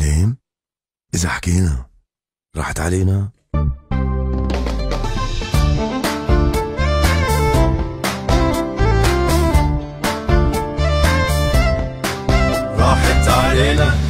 معلم إذا حكينا راحت علينا راحت علينا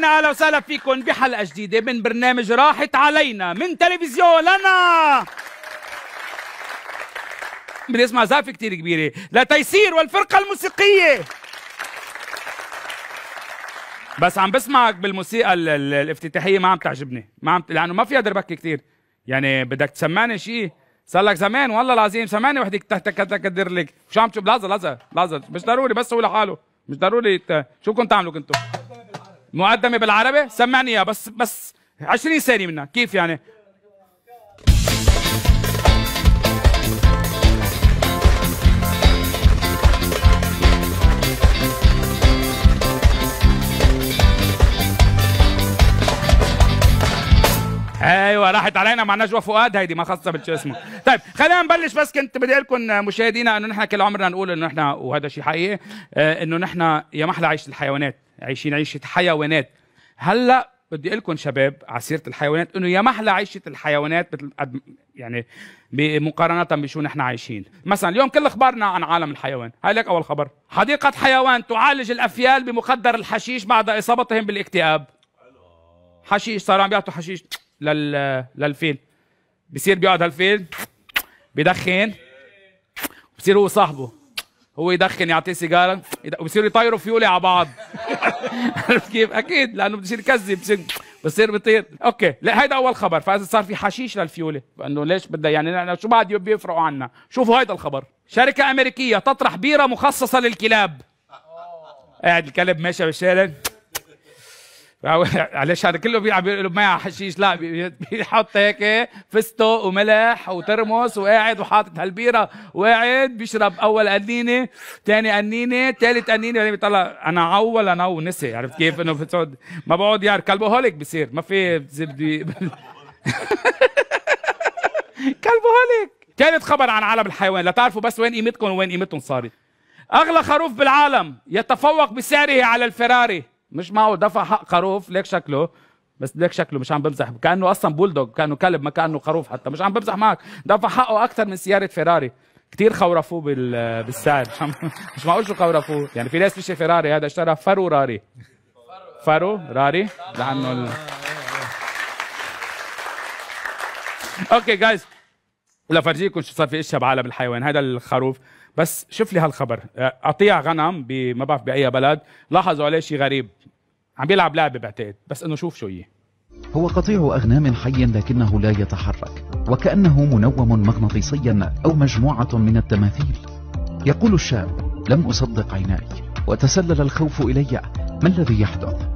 مشاهدينا اهلا وسهلا فيكم بحلقه جديده من برنامج راحت علينا من تلفزيون لنا بدي اسمع زقفه كثير كبيره لتيسير والفرقه الموسيقيه بس عم بسمعك بالموسيقى الافتتاحيه ما عم تعجبني ما عم لانه ما فيها دربكه كثير يعني بدك تسمعني شيء صار لك زمان والله العظيم سمعني وحدك تكدر لك شو عم تشوف لحظه لحظه لحظه مش ضروري بس هو لحاله مش ضروري شو كنت تعملوا كنتوا مقدمه بالعربي سمعني اياها بس بس 20 ثانيه منها كيف يعني ايوه راحت علينا مع نجوى فؤاد هيدي ما خاصه اسمه طيب خلينا نبلش بس كنت بدي اقول لكم مشاهدينا انه نحن كل عمرنا نقول انه نحن وهذا شيء حقيقي آه، انه نحن يا محلى عيشه الحيوانات عايشين عيشه حيوانات هلا بدي اقول لكم شباب على سيره الحيوانات انه يا محلى عيشه الحيوانات مثل يعني مقارنه بشو نحن عايشين مثلا اليوم كل اخبارنا عن عالم الحيوان هاي لك اول خبر حديقه حيوان تعالج الافيال بمخدر الحشيش بعد اصابتهم بالاكتئاب حشيش صاروا عم بيعطوا حشيش لل للفيل بصير بيقعد هالفيل بدخن بصير هو صاحبه هو يدخن يعطيه سيجاره وبصيروا يطيروا فيولي على بعض عرفت كيف؟ اكيد لانه بصير يكذب بصير بيطير اوكي لا هيدا اول خبر فاذا صار في حشيش للفيوله فانه ليش بدها يعني شو بعد بيفرقوا عنا شوفوا هيدا الخبر شركه امريكيه تطرح بيره مخصصه للكلاب قاعد الكلب ماشي بالشارع علاش هذا كله بيلعب بيقلب حشيش لا بيحط هيك فستق وملح وترمس وقاعد وحاطط هالبيره وقاعد بيشرب اول قنينه ثاني قنينه ثالث قنينه بعدين بيطلع انا عول انا ونسي عرفت كيف انه بتقعد ما بقعد يعني كلبوهوليك بصير ما في زبده كلبوهوليك ثالث خبر عن عالم الحيوان لتعرفوا بس وين قيمتكم وين قيمتهم صارت اغلى خروف بالعالم يتفوق بسعره على الفراري مش معه دفع حق خروف ليك شكله بس ليك شكله مش عم بمزح كانه اصلا بولدوغ كانه كلب ما كانه خروف حتى مش عم بمزح معك دفع حقه اكثر من سياره فيراري كثير خورفوه بال... بالسعر مش معقول شو خورفوه يعني في ناس مش فيراري هذا اشترى فرو راري فرو راري لانه ال... اوكي جايز لفرجيكم شو صار في اشياء بعالم الحيوان هذا الخروف بس شوف لي هالخبر قطيع آه، غنم ما بعرف باي بلد لاحظوا عليه شيء غريب عم بيلعب لعبه بعتقد بس انه شوف شو هي هو قطيع أغنام حي لكنه لا يتحرك وكأنه منوم مغناطيسيا أو مجموعة من التماثيل يقول الشاب لم أصدق عيناي وتسلل الخوف إلي ما الذي يحدث؟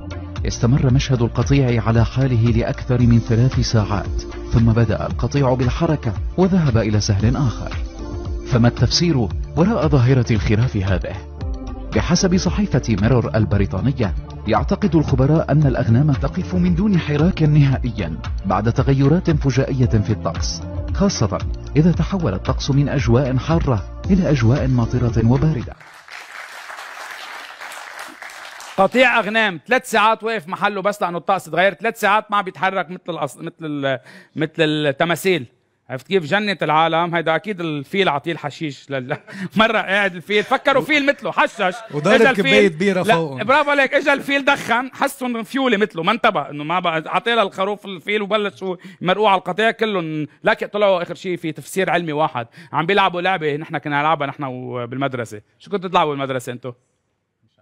استمر مشهد القطيع على حاله لأكثر من ثلاث ساعات ثم بدأ القطيع بالحركة وذهب إلى سهل آخر فما التفسير وراء ظاهرة الخراف هذه بحسب صحيفة ميرور البريطانية يعتقد الخبراء أن الأغنام تقف من دون حراك نهائيا بعد تغيرات فجائية في الطقس خاصة إذا تحول الطقس من أجواء حارة إلى أجواء ماطرة وباردة قطيع اغنام ثلاث ساعات واقف محله بس لانه الطقس اتغير ثلاث ساعات ما بيتحرك مثل الأص... مثل ال... مثل التماثيل عرفت كيف جنة العالم هيدا اكيد الفيل عطيه الحشيش لل... مره قاعد الفيل فكروا فيل مثله حشش وضرب كبايه بيره فوقهم برافو عليك اجى الفيل دخن حسوا انه فيوله مثله ما انتبه انه ما بقى عطيه للخروف الفيل وبلشوا يمرقوه على القطيع كلهم لكن طلعوا اخر شيء في تفسير علمي واحد عم بيلعبوا لعبه نحن كنا نلعبها نحن بالمدرسه شو كنتوا تلعبوا بالمدرسه انتوا؟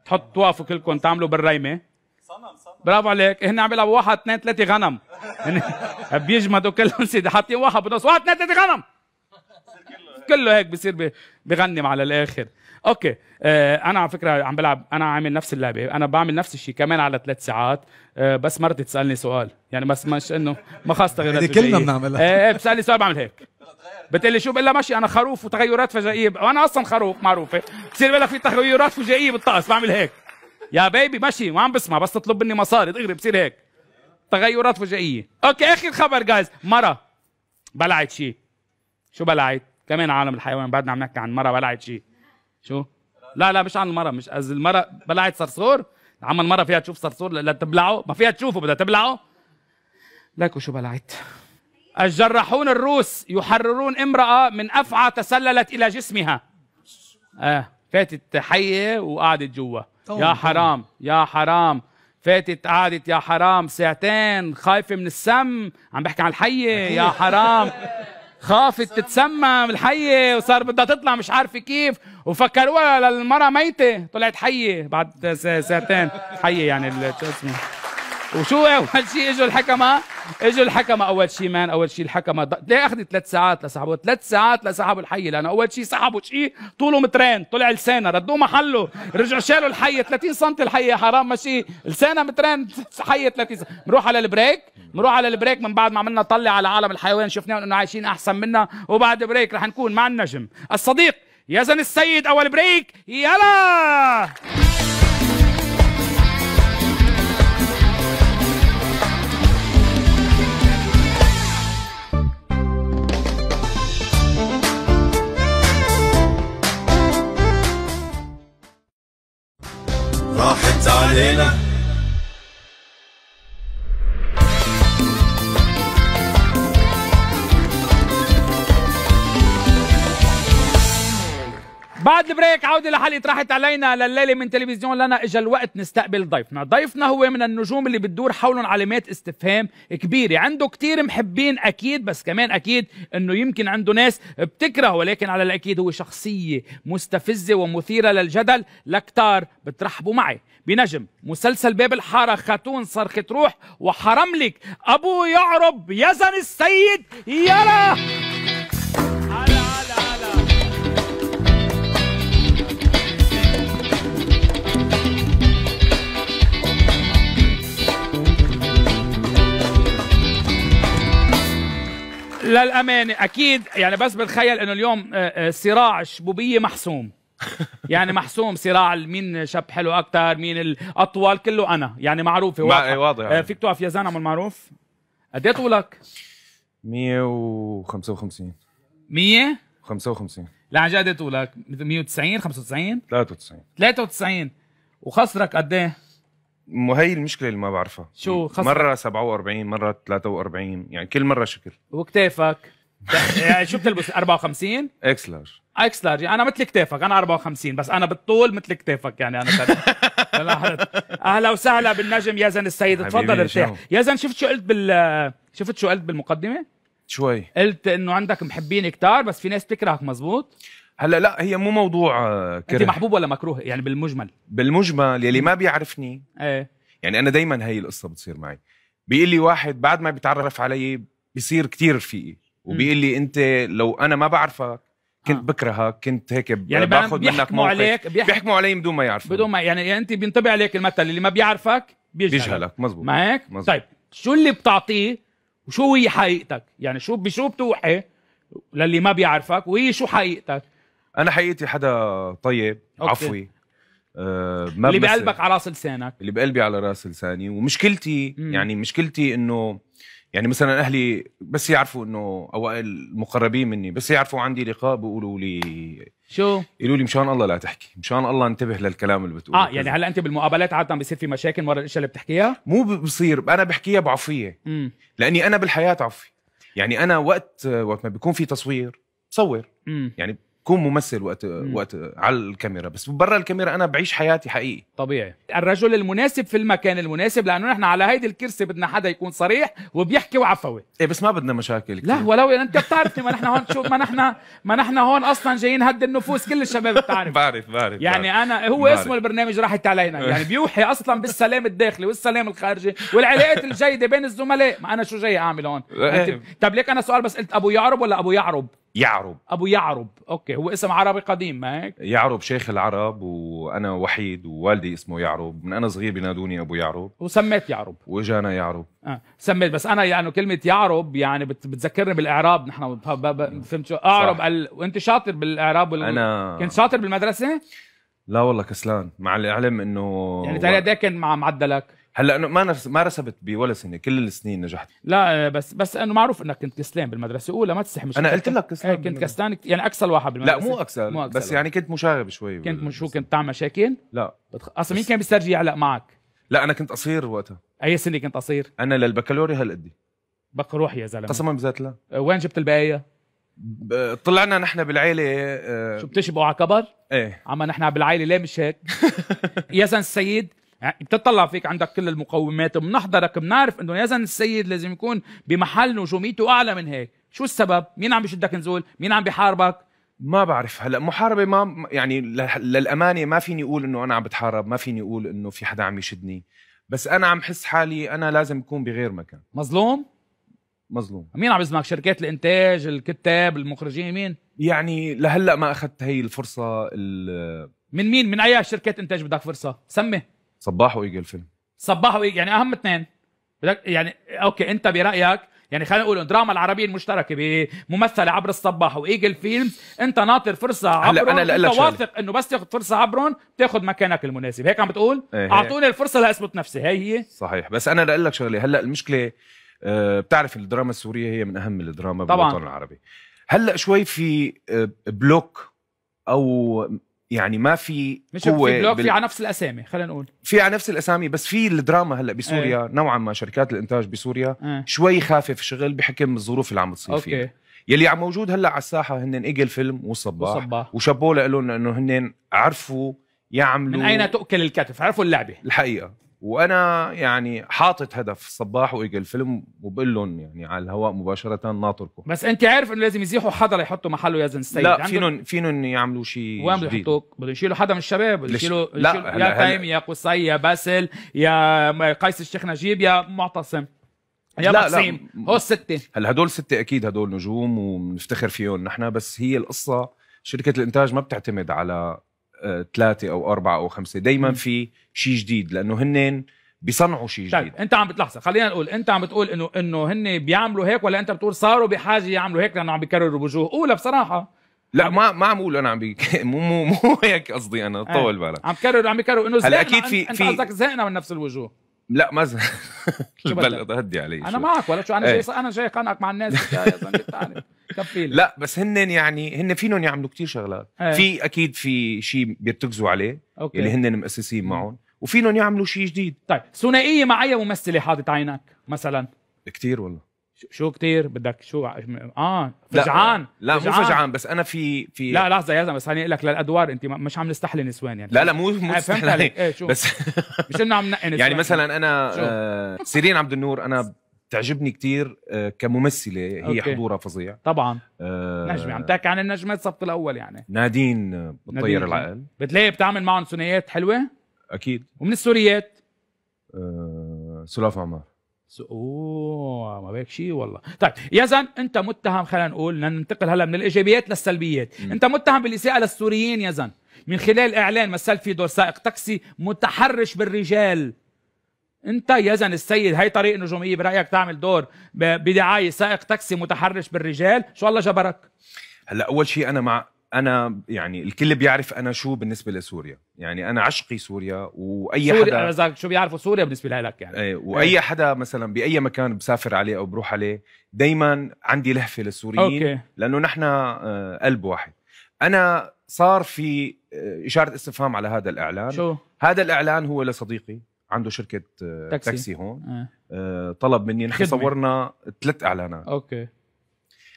تحط توقفوا كلكم تعملوا بالريمه صنم برافو عليك هن عم بيلعبوا واحد اثنين ثلاثه غنم يعني بيجمدوا كلهم سيدي حاطين واحد بنص واحد اثنين ثلاثه غنم كله هيك بصير بغنم على الاخر اوكي آه انا على فكره عم بلعب انا عامل نفس اللعبه انا بعمل نفس الشيء كمان على ثلاث ساعات آه بس مرتي تسالني سؤال يعني بس مش انه ما خاص تغيرات يعني كلنا بنعملها ايه بتسالني سؤال بعمل هيك بتقلي شو بقول لها ماشي انا خروف وتغيرات فجائيه وانا اصلا خروف معروفه بصير بقول في تغيرات فجائيه بالطقس بعمل هيك يا بيبي ماشي ما عم بسمع بس تطلب مني مصاري دغري بصير هيك تغيرات فجائيه اوكي اخر خبر جايز مره بلعت شيء شو بلعت كمان عالم الحيوان بعدنا عم نحكي عن مره بلعت شيء شو لا لا مش عن المره مش از المره بلعت صرصور عم المره فيها تشوف صرصور لتبلعه ما فيها تشوفه بدها تبلعه لك شو بلعت الجراحون الروس يحررون امرأة من أفعى تسللت إلى جسمها آه فاتت حية وقعدت جوا يا حرام يا حرام فاتت قعدت يا حرام ساعتين خايفة من السم عم بحكي عن الحية يا حرام خافت تتسمم الحية وصار بدها تطلع مش عارفة كيف وفكروها للمرة ميتة طلعت حية بعد ساعتين حية يعني شو اسمه وشو اول شيء اجوا الحكمه اجوا الحكمه اول شيء مان اول شيء الحكمه ليه اخذت ثلاث ساعات لسحبوا ثلاث ساعات لسحبوا الحي لانه اول شيء سحبوا شيء طوله مترين طلع لسانه ردوه محله رجعوا شالوا الحي 30 سم الحي حرام ماشي لسانه مترين حي 30 سم بنروح على البريك بنروح على البريك من بعد ما عملنا طلع على عالم الحيوان شفناهم انه عايشين احسن منا وبعد بريك رح نكون مع النجم الصديق يزن السيد اول بريك يلا راحت علينا بعد البريك عودة لحلقة راحت علينا لليلة من تلفزيون لنا إجا الوقت نستقبل ضيفنا ضيفنا هو من النجوم اللي بتدور حولهم علامات استفهام كبيرة عنده كتير محبين أكيد بس كمان أكيد أنه يمكن عنده ناس بتكرهه ولكن على الأكيد هو شخصية مستفزة ومثيرة للجدل لكتار بترحبوا معي بنجم مسلسل باب الحارة خاتون صرخة روح وحرملك أبو يعرب يزن السيد يلا للامانه اكيد يعني بس بتخيل انه اليوم آه، آه، صراع الشبوبيه محسوم يعني محسوم صراع مين شاب حلو اكثر مين الاطول كله انا يعني معروفه واضح واضح آه، يعني. فيك توقف يا زلمه المعروف قد ايه طولك 155 100 55 لا عن جد إيه طولك 190 95 93 93 وخصرك قد ايه مو هي المشكله اللي ما بعرفها شو خصم مره 47 مره 43 يعني كل مره شكل وكتافك يعني شو بتلبس 54 اكس لارج اكس لارج انا مثل كتافك انا 54 بس انا بالطول مثل كتافك يعني انا اهلا وسهلا بالنجم يزن السيد تفضل ارتاح يزن شفت شو قلت بال شفت شو قلت بالمقدمه شوي قلت انه عندك محبين كتار بس في ناس بتكرهك مزبوط هلا لا هي مو موضوع آه، كره انت محبوب ولا مكروه يعني بالمجمل بالمجمل يلي ما بيعرفني ايه يعني انا دائما هي القصه بتصير معي بيقول لي واحد بعد ما بيتعرف علي بيصير كتير رفيقي وبيقول لي انت لو انا ما بعرفك كنت آه. بكرهك كنت هيك يعني باخذ منك موقف عليك بيحكموا, بيحكموا علي بدون ما يعرفوا بدون ما يعني, انت بينطبع عليك المثل اللي ما بيعرفك بيجهلك, بيجهلك. مزبوط معك مزبوط. طيب شو اللي بتعطيه وشو هي حقيقتك يعني شو بشو بتوحي للي ما بيعرفك وهي شو حقيقتك انا حقيقتي حدا طيب أوكي. عفوي آه اللي بقلبك على راس لسانك اللي بقلبي على راس لساني ومشكلتي مم. يعني مشكلتي انه يعني مثلا اهلي بس يعرفوا انه اوائل المقربين مني بس يعرفوا عندي لقاء بيقولوا لي شو يقولوا لي مشان الله لا تحكي مشان الله انتبه للكلام اللي بتقوله اه يعني هلا انت بالمقابلات عاده بيصير في مشاكل ورا الاشياء اللي بتحكيها مو بصير انا بحكيها بعفيه مم. لاني انا بالحياه عفي يعني انا وقت وقت ما بيكون في تصوير بصور مم. يعني كون ممثل وقت مم. وقت على الكاميرا بس برا الكاميرا انا بعيش حياتي حقيقي طبيعي الرجل المناسب في المكان المناسب لانه نحن على هيدي الكرسي بدنا حدا يكون صريح وبيحكي وعفوي ايه بس ما بدنا مشاكل كتير. لا ولو انت بتعرفني ما نحن هون شوف ما نحن ما نحن هون اصلا جايين هد النفوس كل الشباب بتعرف بعرف بعرف يعني بعرف. انا هو بعرف. اسمه البرنامج راحت علينا يعني بيوحي اصلا بالسلام الداخلي والسلام الخارجي والعلاقات الجيده بين الزملاء ما انا شو جاي اعمل هون إيه. طب ليك انا سؤال بس قلت ابو يعرب ولا ابو يعرب يعرب ابو يعرب اوكي هو اسم عربي قديم ما هيك يعرب شيخ العرب وانا وحيد ووالدي اسمه يعرب من انا صغير بينادوني ابو يعرب وسميت يعرب واجانا يعرب آه. سميت بس انا يعني كلمه يعرب يعني بتذكرني بالاعراب نحن فهمت شو اعرب ال... وانت شاطر بالاعراب وال... انا كنت شاطر بالمدرسه لا والله كسلان مع العلم انه يعني تقريبا كان مع معدلك هلا انه ما ما رسبت بولا سنه كل السنين نجحت لا بس بس انه معروف انك كنت كسلان بالمدرسه الاولى ما مش انا قلت لك كسلان إيه، كنت كسلان يعني اكسل واحد بالمدرسه لا مو اكسل, مو أكسل بس يعني واحد. يعني كنت مشاغب شوي كنت شو كنت تعمل مشاكل؟ لا بتخ... اصلا مين كان بيسترجي يعلق معك؟ لا انا كنت قصير وقتها اي سنه كنت قصير؟ انا للبكالوريا هالقد بق روح يا زلمه قسما بذات الله أه، وين جبت البقيه؟ ب... طلعنا نحن بالعيله أه. شو بتشبقوا على كبر؟ ايه اما نحن بالعيله ليه مش هيك؟ يزن السيد يعني بتطلع فيك عندك كل المقومات بنحضرك بنعرف انه يزن السيد لازم يكون بمحل نجوميته اعلى من هيك شو السبب مين عم بيشدك نزول مين عم بيحاربك ما بعرف هلا محاربه ما يعني للامانه ما فيني اقول انه انا عم بتحارب ما فيني اقول انه في حدا عم يشدني بس انا عم حس حالي انا لازم اكون بغير مكان مظلوم مظلوم مين عم يزمك شركات الانتاج الكتاب المخرجين مين يعني لهلا ما اخذت هي الفرصه من مين من اي شركات انتاج بدك فرصه سمي صباح وايجل الفيلم صباح وايجل يعني اهم اثنين بدك يعني اوكي انت برايك يعني خلينا نقول الدراما العربيه المشتركه بممثله عبر الصباح وايجل فيلم انت ناطر فرصه عبرهم أنا واثق انه بس تاخذ فرصه عبرهم بتاخذ مكانك المناسب هيك عم بتقول ايه اعطوني الفرصه لاثبت نفسي هي هي صحيح بس انا لاقول لك شغله هلا المشكله آه، بتعرف الدراما السوريه هي من اهم الدراما طبعا. بالوطن العربي هلا شوي في آه، بلوك او يعني ما في مش قوة في بلوك بال... في على نفس الاسامي خلينا نقول في على نفس الاسامي بس في الدراما هلا بسوريا ايه. نوعا ما شركات الانتاج بسوريا ايه. شوي خافف شغل بحكم الظروف اللي عم تصير فيها يلي عم موجود هلا على الساحه هن ايجل فيلم والصباح, والصباح. وشابوه لهم لانه هن عرفوا يعملوا من اين تؤكل الكتف عرفوا اللعبه الحقيقه وانا يعني حاطط هدف صباح واجل فيلم وبقول لهم يعني على الهواء مباشره ناطركم بس انت عارف انه لازم يزيحوا حدا ليحطوا محله يزن السيد لا فينهم فينهم يعملوا شيء وين بده يحطوك؟ بدهم يشيلوا حدا من الشباب بدهم يشيلوا لا يا تيم يا قصي يا باسل يا قيس الشيخ نجيب يا معتصم يا لا مقسيم هو الستة هلا هدول ستة أكيد هدول نجوم ومنفتخر فيهم نحن بس هي القصة شركة الإنتاج ما بتعتمد على ثلاثه او اربعه او خمسه دائما في شيء جديد لانه هن بيصنعوا شيء طيب، جديد طيب انت عم بتلاحظ خلينا نقول انت عم بتقول انه انه هن بيعملوا هيك ولا انت بتقول صاروا بحاجه يعملوا هيك لانه عم بيكرروا وجوه اولى بصراحه لا ما ما عم بقول انا عم بي... مو مو مو هيك قصدي انا طول إيه. بالك عم بكرر عم بكرر انه زهقنا اكيد في انت قصدك زهقنا من نفس الوجوه لا مثلا بل ردي علي انا شو. معك ولا شو انا ايه. جاي انا جاي قنعك مع الناس لا بس هن يعني هن فينهم يعملوا كتير شغلات ايه. في اكيد في شيء بيرتكزوا عليه أوكي. اللي هن مؤسسين معهم وفينهم يعملوا شيء جديد طيب ثنائيه مع اي ممثله حاطه عينك مثلا كتير والله شو كتير بدك شو اه فجعان لا, لا مو فجعان بس انا في في لا لحظه يا زلمه بس خليني اقول لك للادوار انت مش عم نستحلي نسوان يعني لا لا مو مو إيه، فهمت ايه شو بس مش انه عم نقي يعني مثلا انا آه سيرين عبد النور انا بتعجبني كتير آه كممثله هي أوكي. حضورها فظيع طبعا آه نجمه عم تحكي عن النجمات الصف الاول يعني نادين بتطير العقل بتلاقي بتعمل معهم ثنائيات حلوه اكيد ومن السوريات آه سلاف عمار اوه ما بيك شيء والله طيب يزن انت متهم خلينا نقول ننتقل هلا من الايجابيات للسلبيات م. انت متهم بالاساءه للسوريين يزن من خلال اعلان مثلت في دور سائق تاكسي متحرش بالرجال انت يزن السيد هي طريق نجوميه برايك تعمل دور بدعايه سائق تاكسي متحرش بالرجال شو الله جبرك هلا اول شيء انا مع انا يعني الكل بيعرف انا شو بالنسبه لسوريا يعني انا عشقي سوريا واي سوريا حدا انا شو بيعرفوا سوريا بالنسبه لك يعني إيه،, ايه واي حدا مثلا باي مكان بسافر عليه او بروح عليه دائما عندي لهفه للسوريين أوكي. لانه نحن آه، قلب واحد انا صار في آه، اشاره استفهام على هذا الاعلان شو هذا الاعلان هو لصديقي عنده شركه آه، تاكسي, تاكسي هون إيه. اه. طلب مني نحن صورنا ثلاث اعلانات اوكي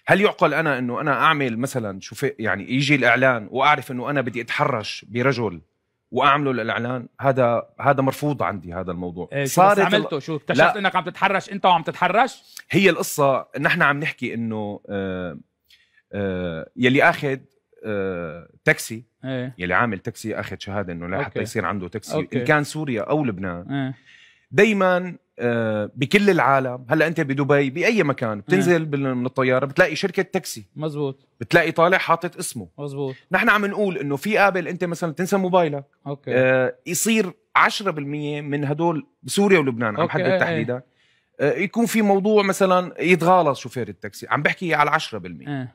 هل يعقل انا انه انا اعمل مثلا شوف يعني يجي الاعلان واعرف انه انا بدي اتحرش برجل واعمله للاعلان هذا هذا مرفوض عندي هذا الموضوع إيه صار عملته شو اكتشفت انك عم تتحرش انت وعم تتحرش هي القصه نحن عم نحكي انه آه آه يلي اخذ آه تاكسي ايه. يلي عامل تاكسي اخذ شهاده انه لحتى يصير عنده تاكسي أوكي. ان كان سوريا او لبنان ايه. دائما آه، بكل العالم هلا انت بدبي باي مكان بتنزل من الطياره بتلاقي شركه تاكسي مزبوط بتلاقي طالع حاطط اسمه مزبوط نحن عم نقول انه في قابل انت مثلا تنسى موبايلك اوكي آه، يصير 10% من هدول بسوريا ولبنان عم حدد إيه، إيه. تحديدا آه، يكون في موضوع مثلا يتغالط شوفير التاكسي عم بحكي على 10% اه.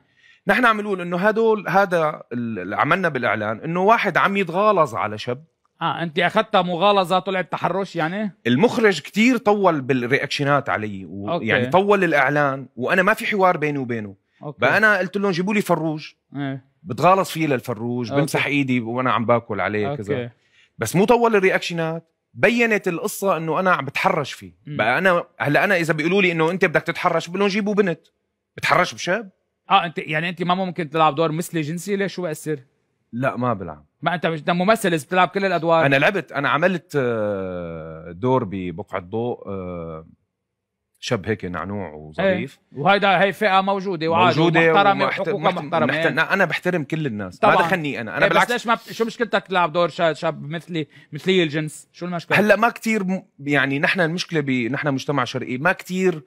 نحن عم نقول انه هدول هذا اللي عملنا بالاعلان انه واحد عم يتغالظ على شب اه انت اخذتها مغالظه طلعت تحرش يعني المخرج كتير طول بالرياكشنات علي ويعني طول الاعلان وانا ما في حوار بيني وبينه أوكي. بقى انا قلت لهم جيبوا لي فروج ايه. بتغالص فيه للفروج أوكي. بمسح ايدي وانا عم باكل عليه أوكي. كذا بس مو طول الرياكشنات بينت القصه انه انا عم بتحرش فيه م. بقى انا هلا انا اذا بيقولوا لي انه انت بدك تتحرش بقول لهم جيبوا بنت بتحرش بشاب اه انت يعني انت ما ممكن تلعب دور مثلي جنسي ليش شو بيأثر؟ لا ما بلعب ما انت مش ممثل اذا بتلعب كل الادوار انا لعبت انا عملت آه، دور ببقعه ضوء آه، شاب هيك نعنوع وظريف ايه. وهيدا هي فئه موجوده وعادي موجوده ومحترمه وحقوقها محترمه محت... ايه. انا بحترم كل الناس طبعا. ما دخلني انا انا ايه بالعكس بس ليش ما ب... شو مشكلتك تلعب دور شاب, مثلي مثلي الجنس شو المشكله هلا ما كتير يعني نحن المشكله ب... نحن مجتمع شرقي ما كتير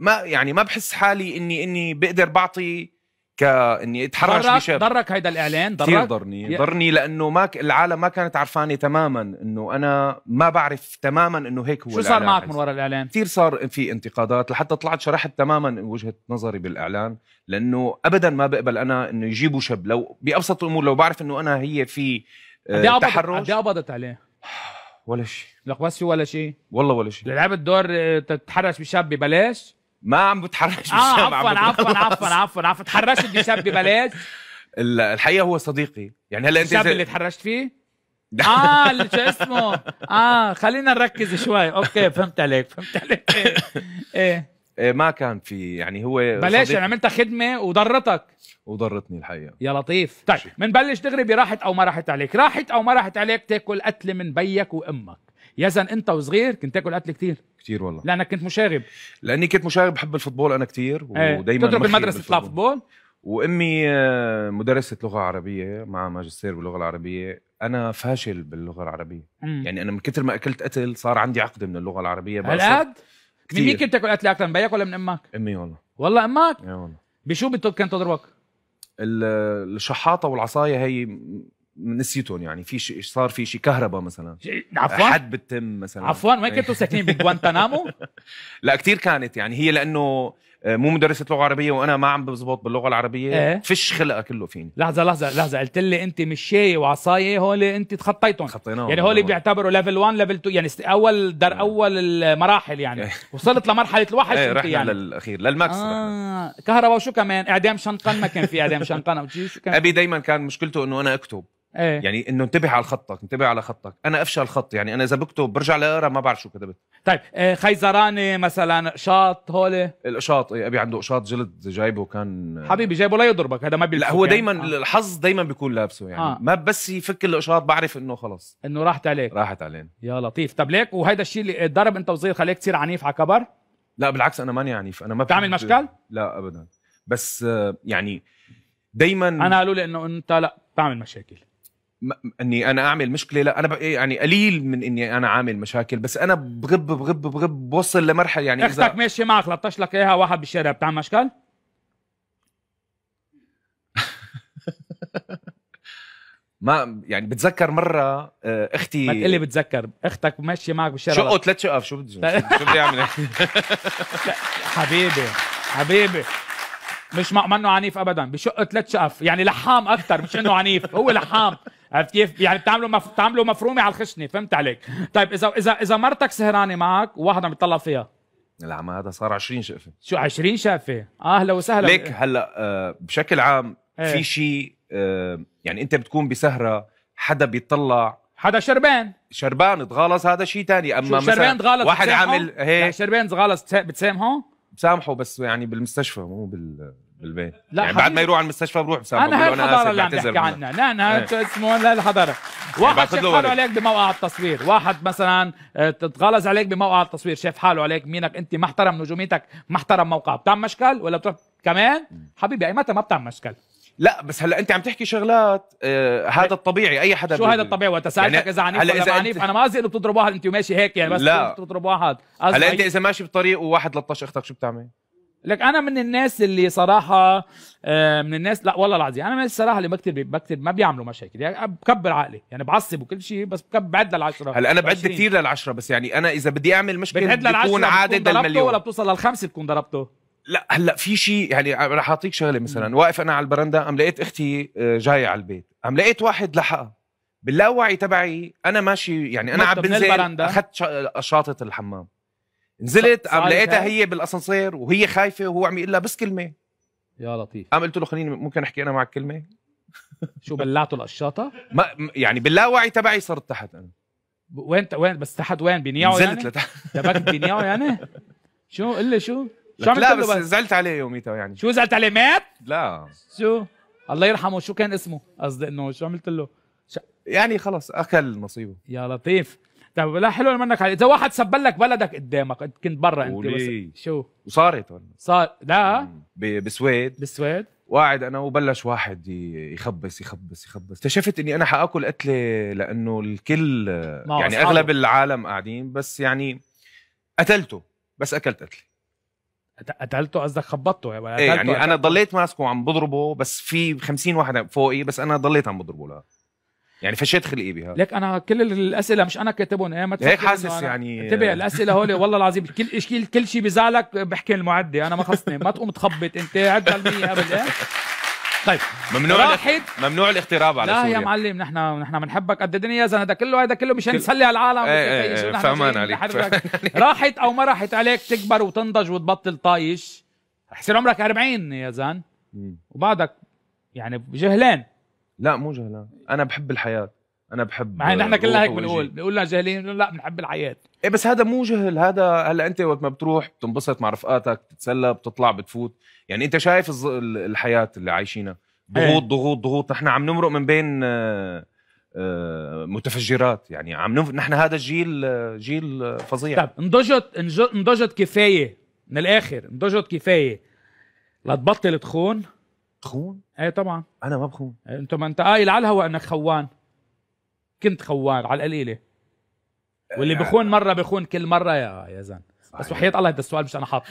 ما يعني ما بحس حالي اني اني بقدر بعطي كاني اتحرش ضرك ضرك هيدا الاعلان ضرك كثير ضرني ضرني لانه ما ك... العالم ما كانت عرفاني تماما انه انا ما بعرف تماما انه هيك هو شو صار معك من وراء الاعلان كثير صار في انتقادات لحتى طلعت شرحت تماما وجهه نظري بالاعلان لانه ابدا ما بقبل انا انه يجيبوا شب لو بابسط الامور لو بعرف انه انا هي في آه، إيه تحرش قد إيه قبضت عليه ولا شيء لك بس شو ولا شيء والله ولا شيء لعبت دور آه، تتحرش بشاب ببلاش ما عم بتحرش اه عفوا عفوا عفوا عفوا عفوا تحرشت بشاب ببلاش الحقيقه هو صديقي يعني هلا انت الشاب اللي تحرشت فيه اه شو اسمه اه خلينا نركز شوي اوكي فهمت عليك فهمت عليك ايه, إيه. إيه ما كان في يعني هو بلاش انا عملتها خدمه وضرتك وضرتني الحقيقه يا لطيف طيب بنبلش دغري براحت او ما راحت عليك راحت او ما راحت عليك تاكل قتله من بيك وامك يزن انت وصغير كنت تاكل قتل كثير كثير والله لانك كنت مشاغب لاني كنت مشاغب بحب الفوتبول انا كثير إيه. ودائما كنت بالمدرسه تطلع فوتبول وامي آه، مدرسه لغه عربيه مع ماجستير باللغه العربيه انا فاشل باللغه العربيه مم. يعني انا من كثر ما اكلت قتل صار عندي عقده من اللغه العربيه هالقد من مين كنت تاكل قتل اكثر من بيك ولا من امك امي والله والله امك اي والله بشو كانت تضربك الشحاطه والعصايه هي نسيتهم يعني في شيء صار في شيء كهرباء مثلا عفوا حد بتم مثلا عفوا وين كنتوا ساكنين بجوانتانامو؟ لا كتير كانت يعني هي لانه آه، مو مدرسه لغه عربيه وانا ما عم بزبط باللغه العربيه ايه؟ فش خلقها كله فيني لحظه لحظه لحظه قلت لي انت مش شاي وعصايه هول انت تخطيتهم خطيناهم يعني هول بيعتبروا ليفل 1 ليفل 2 يعني اول در إيه. اول المراحل يعني ايه. وصلت لمرحله الوحش ايه رحنا يعني للاخير للماكس اه كهرباء وشو كمان اعدام شنقان ما كان في اعدام شو كان ابي دائما كان مشكلته انه انا اكتب ايه يعني انه انتبه على خطك انتبه على خطك انا افشل خط يعني انا اذا بكتب برجع لاقرا ما بعرف شو كتبت طيب آه، خيزراني مثلا شاط هولي الاشاط اقشاط ابي عنده اقشاط جلد جايبه كان حبيبي جايبه لا يضربك هذا ما بيلفك لا هو يعني. دايما آه. الحظ دايما بيكون لابسه يعني آه. ما بس يفك القشاط بعرف انه خلص انه راحت عليك راحت علينا يا لطيف طب ليك وهيدا الشيء اللي ضرب انت وصغير خليك تصير عنيف على كبر لا بالعكس انا ماني عنيف انا ما بتعمل مشكل لا ابدا بس آه، يعني دايما انا قالوا لي انه انت لا بتعمل مشاكل اني انا اعمل مشكله لا انا إيه، يعني قليل من اني انا عامل مشاكل بس انا بغب بغب بغب بوصل لمرحله يعني اختك ماشي ماشيه معك لطش لك اياها واحد بالشارع بتعمل مشكل؟ ما يعني بتذكر مره آه، اختي ما تقلي بتذكر اختك ماشيه معك بالشارع شقه ثلاث شقف شو بدي شو بدي اعمل حبيبي حبيبي مش منه عنيف ابدا بشقه ثلاث شقف يعني لحام اكثر مش انه عنيف هو لحام عرفت كيف؟ يعني بتعملوا مف... بتعملوا مفرومه على الخشنه فهمت عليك طيب اذا اذا اذا مرتك سهرانه معك وواحد عم يطلع فيها لا ما هذا صار 20 شقفه شو 20 شقفه اهلا وسهلا ليك هلا آه بشكل عام ايه؟ في شيء آه يعني انت بتكون بسهره حدا بيطلع حدا شربان شربان تغالص هذا شيء ثاني اما شربان تغالص واحد عامل هيك إيه. شربان تغالص بتسامحه بسامحه بس يعني بالمستشفى مو بال بالبيت لا يعني بعد ما يروح على المستشفى بروح بسبب انا هاي الحضاره اللي عم نحكي عنها لا انا إيه. اسمه لا الحضاره يعني واحد شاف حاله عليك بموقع التصوير واحد مثلا آه، تتغلظ عليك بموقع التصوير شاف حاله عليك مينك انت ما احترم نجوميتك ما احترم موقعه بتعمل مشكل ولا بتروح كمان حبيبي اي متى ما بتعمل مشكل لا بس هلا انت عم تحكي شغلات آه هذا إيه. الطبيعي اي حدا شو هذا الطبيعي وقت سالتك يعني اذا عنيف ولا اذا عنيف انت... انا ما قصدي انه بتضرب واحد انت وماشي هيك يعني بس لا بتضرب واحد هلا انت اذا ماشي بالطريق وواحد لطش اختك شو بتعمل؟ لك انا من الناس اللي صراحه آه، من الناس لا والله العظيم انا من الناس الصراحه اللي بكتب بكتب ما بيعملوا مشاكل يعني بكبر عقلي يعني بعصب وكل شيء بس بعد للعشره هلا انا بعد كثير للعشره بس يعني انا اذا بدي اعمل مشكله بتكون عدد المليون ولا بتوصل للخمسه بتكون ضربته لا هلا في شيء يعني رح اعطيك شغله مثلا واقف انا على البرندا ام لقيت اختي آه، جايه على البيت ام لقيت واحد لحقها باللاوعي تبعي انا ماشي يعني انا عم بنزل اخذت شاطه الحمام نزلت قام لقيتها هي بالاسانسير وهي خايفه وهو عم يقول لها بس كلمه يا لطيف قام قلت له خليني ممكن احكي انا معك كلمه شو بلعته القشاطه؟ ما يعني باللاوعي تبعي صرت تحت انا وين وين بس تحت وين بنياو يعني؟ نزلت لتحت تبعت بنياو يعني؟ شو قل لي شو؟ شو عملت لا بس, بس زعلت عليه يوميتها يعني شو زعلت عليه مات؟ لا شو؟ الله يرحمه شو كان اسمه؟ قصدي انه شو عملت له؟ يعني خلص اكل نصيبه يا لطيف طب لا حلو منك اذا واحد سبل لك بلدك قدامك كنت برا انت بس شو وصارت صار لا بسويد بالسويد وقاعد انا وبلش واحد يخبص يخبص يخبص اكتشفت اني انا حاكل قتله لانه الكل يعني أصحابه. اغلب العالم قاعدين بس يعني قتلته بس اكلت قتله قتلته قصدك خبطته يعني, ايه يعني انا ضليت ماسكه وعم بضربه بس في 50 واحد فوقي بس انا ضليت عم بضربه لا يعني فشيت خلقي بها لك انا كل الاسئله مش انا كاتبهم ايه ما هيك حاسس يعني انتبه الاسئله هول والله العظيم كل شيء كل شيء بزعلك بحكي المعده انا ما خصني ما تقوم تخبط انت عد ال100 قبل ايه طيب ممنوع راحت ممنوع الاختراب على لا سوريا. يا معلم نحن نحن بنحبك قد الدنيا زلمه هذا كله هذا كله مشان نسلي على العالم اي إيه، اي فهمان عليك راحت او ما راحت عليك تكبر وتنضج وتبطل طايش رح يصير عمرك 40 يا زان وبعدك يعني جهلان لا مو جهلان انا بحب الحياه انا بحب مع نحن كلنا هيك بنقول بنقول لنا جاهلين لا بنحب الحياه ايه بس هذا مو جهل هذا هلا انت وقت ما بتروح بتنبسط مع رفقاتك بتتسلى بتطلع بتفوت يعني انت شايف الحياه اللي عايشينها ضغوط إيه. ضغوط ضغوط نحن عم نمرق من بين آه، آه، متفجرات يعني عم نف... نحن هذا الجيل آه، جيل فظيع طب انضجت انضجت كفايه من الاخر انضجت كفايه لا تبطل تخون تخون؟ ايه طبعا انا ما بخون إيه، انت ما انت قايل على الهوا انك خوان كنت خوان على القليله واللي يعني... بخون مره بخون كل مره يا يا زن صحيح. بس وحياة الله هذا السؤال مش انا حاطه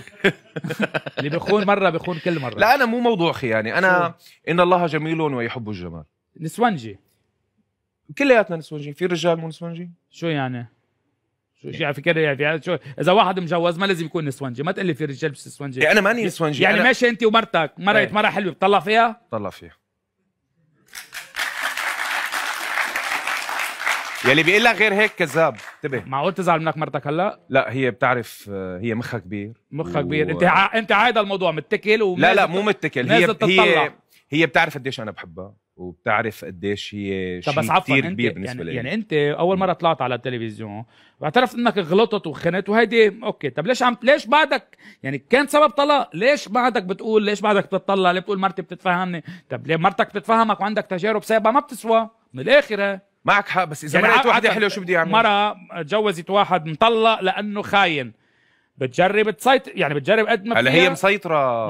اللي بخون مره بخون كل مره لا انا مو موضوع خيانه يعني. انا ان الله جميل ويحب الجمال نسونجي كلياتنا نسونجي في رجال مو نسونجي شو يعني شو يعرف يعني كده يعني شو اذا واحد مجوز ما لازم يكون نسوانجي ما تقول لي في رجال بس نسوانجي يعني انا ماني نسوانجي يعني أنا... ماشي انت ومرتك مرقت إيه. مره حلوه بتطلع فيها؟ بتطلع فيها يلي بيقول لك غير هيك كذاب انتبه معقول تزعل منك مرتك هلا؟ لا هي بتعرف آه، هي مخها كبير مخها و... كبير انت ع... انت عايد الموضوع متكل لا لا مو متكل هي هي هي بتعرف قديش انا بحبها وبتعرف قديش هي شيء بس كثير كبير يعني بالنسبه يعني, يعني انت اول مره طلعت على التلفزيون واعترفت انك غلطت وخنت وهيدي اوكي طب ليش عم ليش بعدك يعني كان سبب طلاق ليش بعدك بتقول ليش بعدك بتطلع ليه بتقول مرتي بتتفهمني طب ليه مرتك بتتفهمك وعندك تجارب سابقه ما بتسوى من الاخر معك حق بس اذا يعني مرقت وحده حلوه شو بدي اعمل مره تجوزت واحد مطلق لانه خاين بتجرب تسيطر يعني بتجرب قد ما هلا هي مسيطره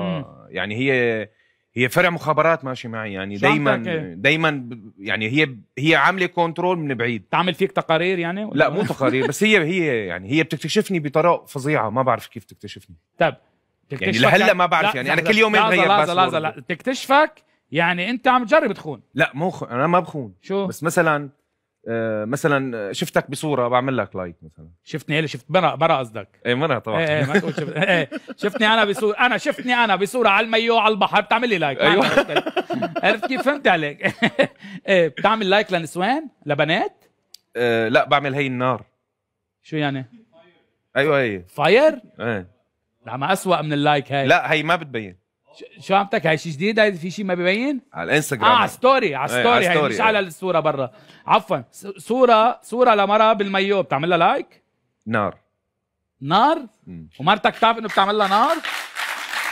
يعني هي هي فرع مخابرات ماشي معي يعني دائما إيه. دائما يعني هي هي عامله كنترول من بعيد تعمل فيك تقارير يعني لا مو تقارير بس هي هي يعني هي بتكتشفني بطرق فظيعه ما بعرف كيف تكتشفني طب يعني لهلا يعني- ما بعرف يعني انا كل يومين بغير لحظه لحظه لا تكتشفك يعني انت عم تجرب تخون لا مو خ... انا ما بخون شو بس مثلا آه، مثلا شفتك بصوره بعمل لك لايك مثلا شفتني لي إيه؟ شفت برا برا قصدك اي مرة طبعا ايه, ايه ما تقول شفت ايه, إيه. شفتني انا بصوره انا شفتني انا بصوره على الميو على البحر بتعمل لي لايك ايوه عرفت كيف فهمت عليك ايه بتعمل لايك لنسوان لبنات اه لا بعمل هي النار شو يعني ايوه هي فاير ايه لا ما اسوأ من اللايك هاي لا هي ما بتبين شو عم تك هاي شيء جديد هاي في شيء ما ببين على الانستغرام اه على ستوري على ستوري هي هاي مش على الصوره برا عفوا صوره صوره لمراه بالمايو بتعمل لها لايك نار نار مم. ومرتك بتعرف انه بتعمل لها نار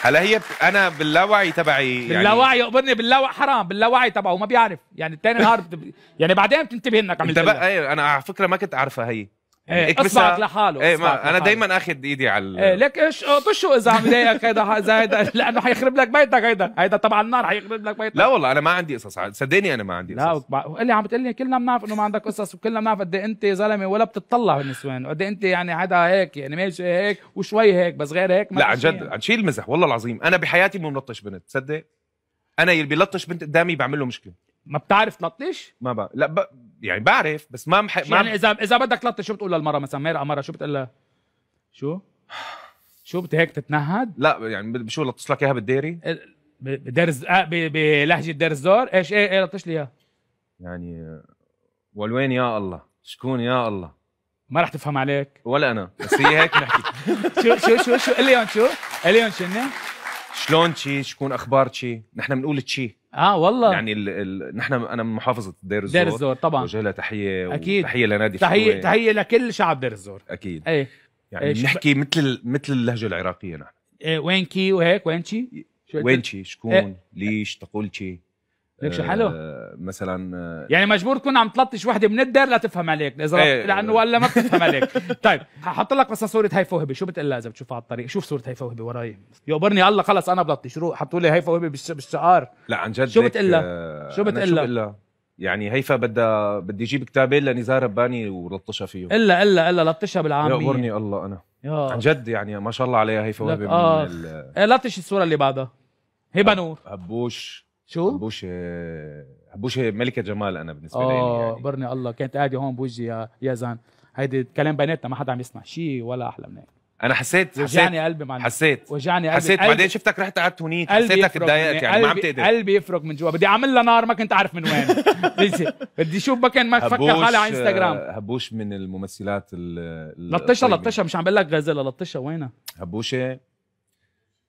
هلا هي ب... انا باللاوعي تبعي يعني باللاوعي يقبرني باللاوعي حرام باللاوعي تبعه ما بيعرف يعني الثاني نهار بت... يعني بعدين بتنتبه انك عم انت بقى ايه انا على فكره ما كنت اعرفها هي يعني ايه اصبعك لحاله ايه ما انا دايما اخذ ايدي على ايه لك ايش طشه اذا عم يضايقك هيدا زايد لانه حيخرب لك بيتك هيدا هيدا طبعا النار حيخرب لك بيتك لا والله انا ما عندي قصص صدقني انا ما عندي قصص لا اللي عم بتقول لي كلنا بنعرف انه ما عندك قصص وكلنا بنعرف قد إيه انت زلمه ولا بتطلع بالنسوان قد إيه انت يعني هذا هيك يعني ماشي هيك وشوي هيك بس غير هيك ما لا عن جد عن شيل مزح والله العظيم انا بحياتي ما بلطش بنت تصدق انا اللي بلطش بنت قدامي بعمل له مشكله ما بتعرف تلطش؟ ما بقى لا ب... يعني بعرف بس ما مح... ما يعني اذا اذا بدك لطه شو بتقول للمره مثلا ميرا مره شو بتقول لها شو شو بت هيك تتنهد لا يعني شو لطش لك اياها بالديري إيه، بدرز آه بلهجه درزور ايش ايه ايه لطش لي اياها يعني والوين يا الله شكون يا الله ما رح تفهم عليك ولا انا بس هي هيك بنحكي شو شو شو شو اليون شو اليون شنو شلون تشي شكون اخبار تشي نحن بنقول تشي اه والله يعني ال... ال... نحن انا من محافظه دير الزور دير الزور طبعا وجه لها تحيه اكيد تحيه لنادي تحيه تحيه لكل شعب دير الزور اكيد ايه يعني إيه، بنحكي شف... مثل مثل اللهجه العراقيه نحن ايه وين كي وهيك وين تشي وين تشي إيه. شكون ايه ليش تقول تشي ليكش حلو آه، مثلا آه، يعني مجبور تكون عم تلطش وحده من الدار لا تفهم عليك اذا ايه لانه إيه. ولا ما بتفهم عليك طيب حط لك بس صوره هيفا فوهبي شو بتقول لها اذا بتشوفها على الطريق شوف صوره هيفا فوهبي وراي يقبرني الله خلص انا بلطش روح حطوا لي هيفا فوهبي بالشعار لا عن جد شو بتقول لها آه، شو بتقول لها يعني هيفا بدها بدي اجيب كتابين لنزار رباني ولطشها فيهم الا الا الا لطشها بالعاميه يقبرني الله انا عن جد يعني ما شاء الله عليها هيفا وهبي من ال... إيه، لطش الصوره اللي بعدها هبه نور هبوش شو؟ حبوش حبوش ملكه جمال انا بالنسبه لي يعني. اه برني الله كانت قاعده هون بوجهي يا يا زان هيدي كلام بيناتنا ما حدا عم يسمع شيء ولا احلى من هيك انا حسيت وجعني قلبي معنا حسيت وجعني قلبي حسيت بعدين شفتك رحت قعدت هونيك حسيتك تضايقت يعني ما عم تقدر قلبي يفرق من جوا بدي اعمل لها نار ما كنت اعرف من وين بدي اشوف مكان ما تفكر حالي على انستغرام هبوش آه، من الممثلات لطشه لطشه مش عم بقول لك غزاله لطشه وينها هبوشه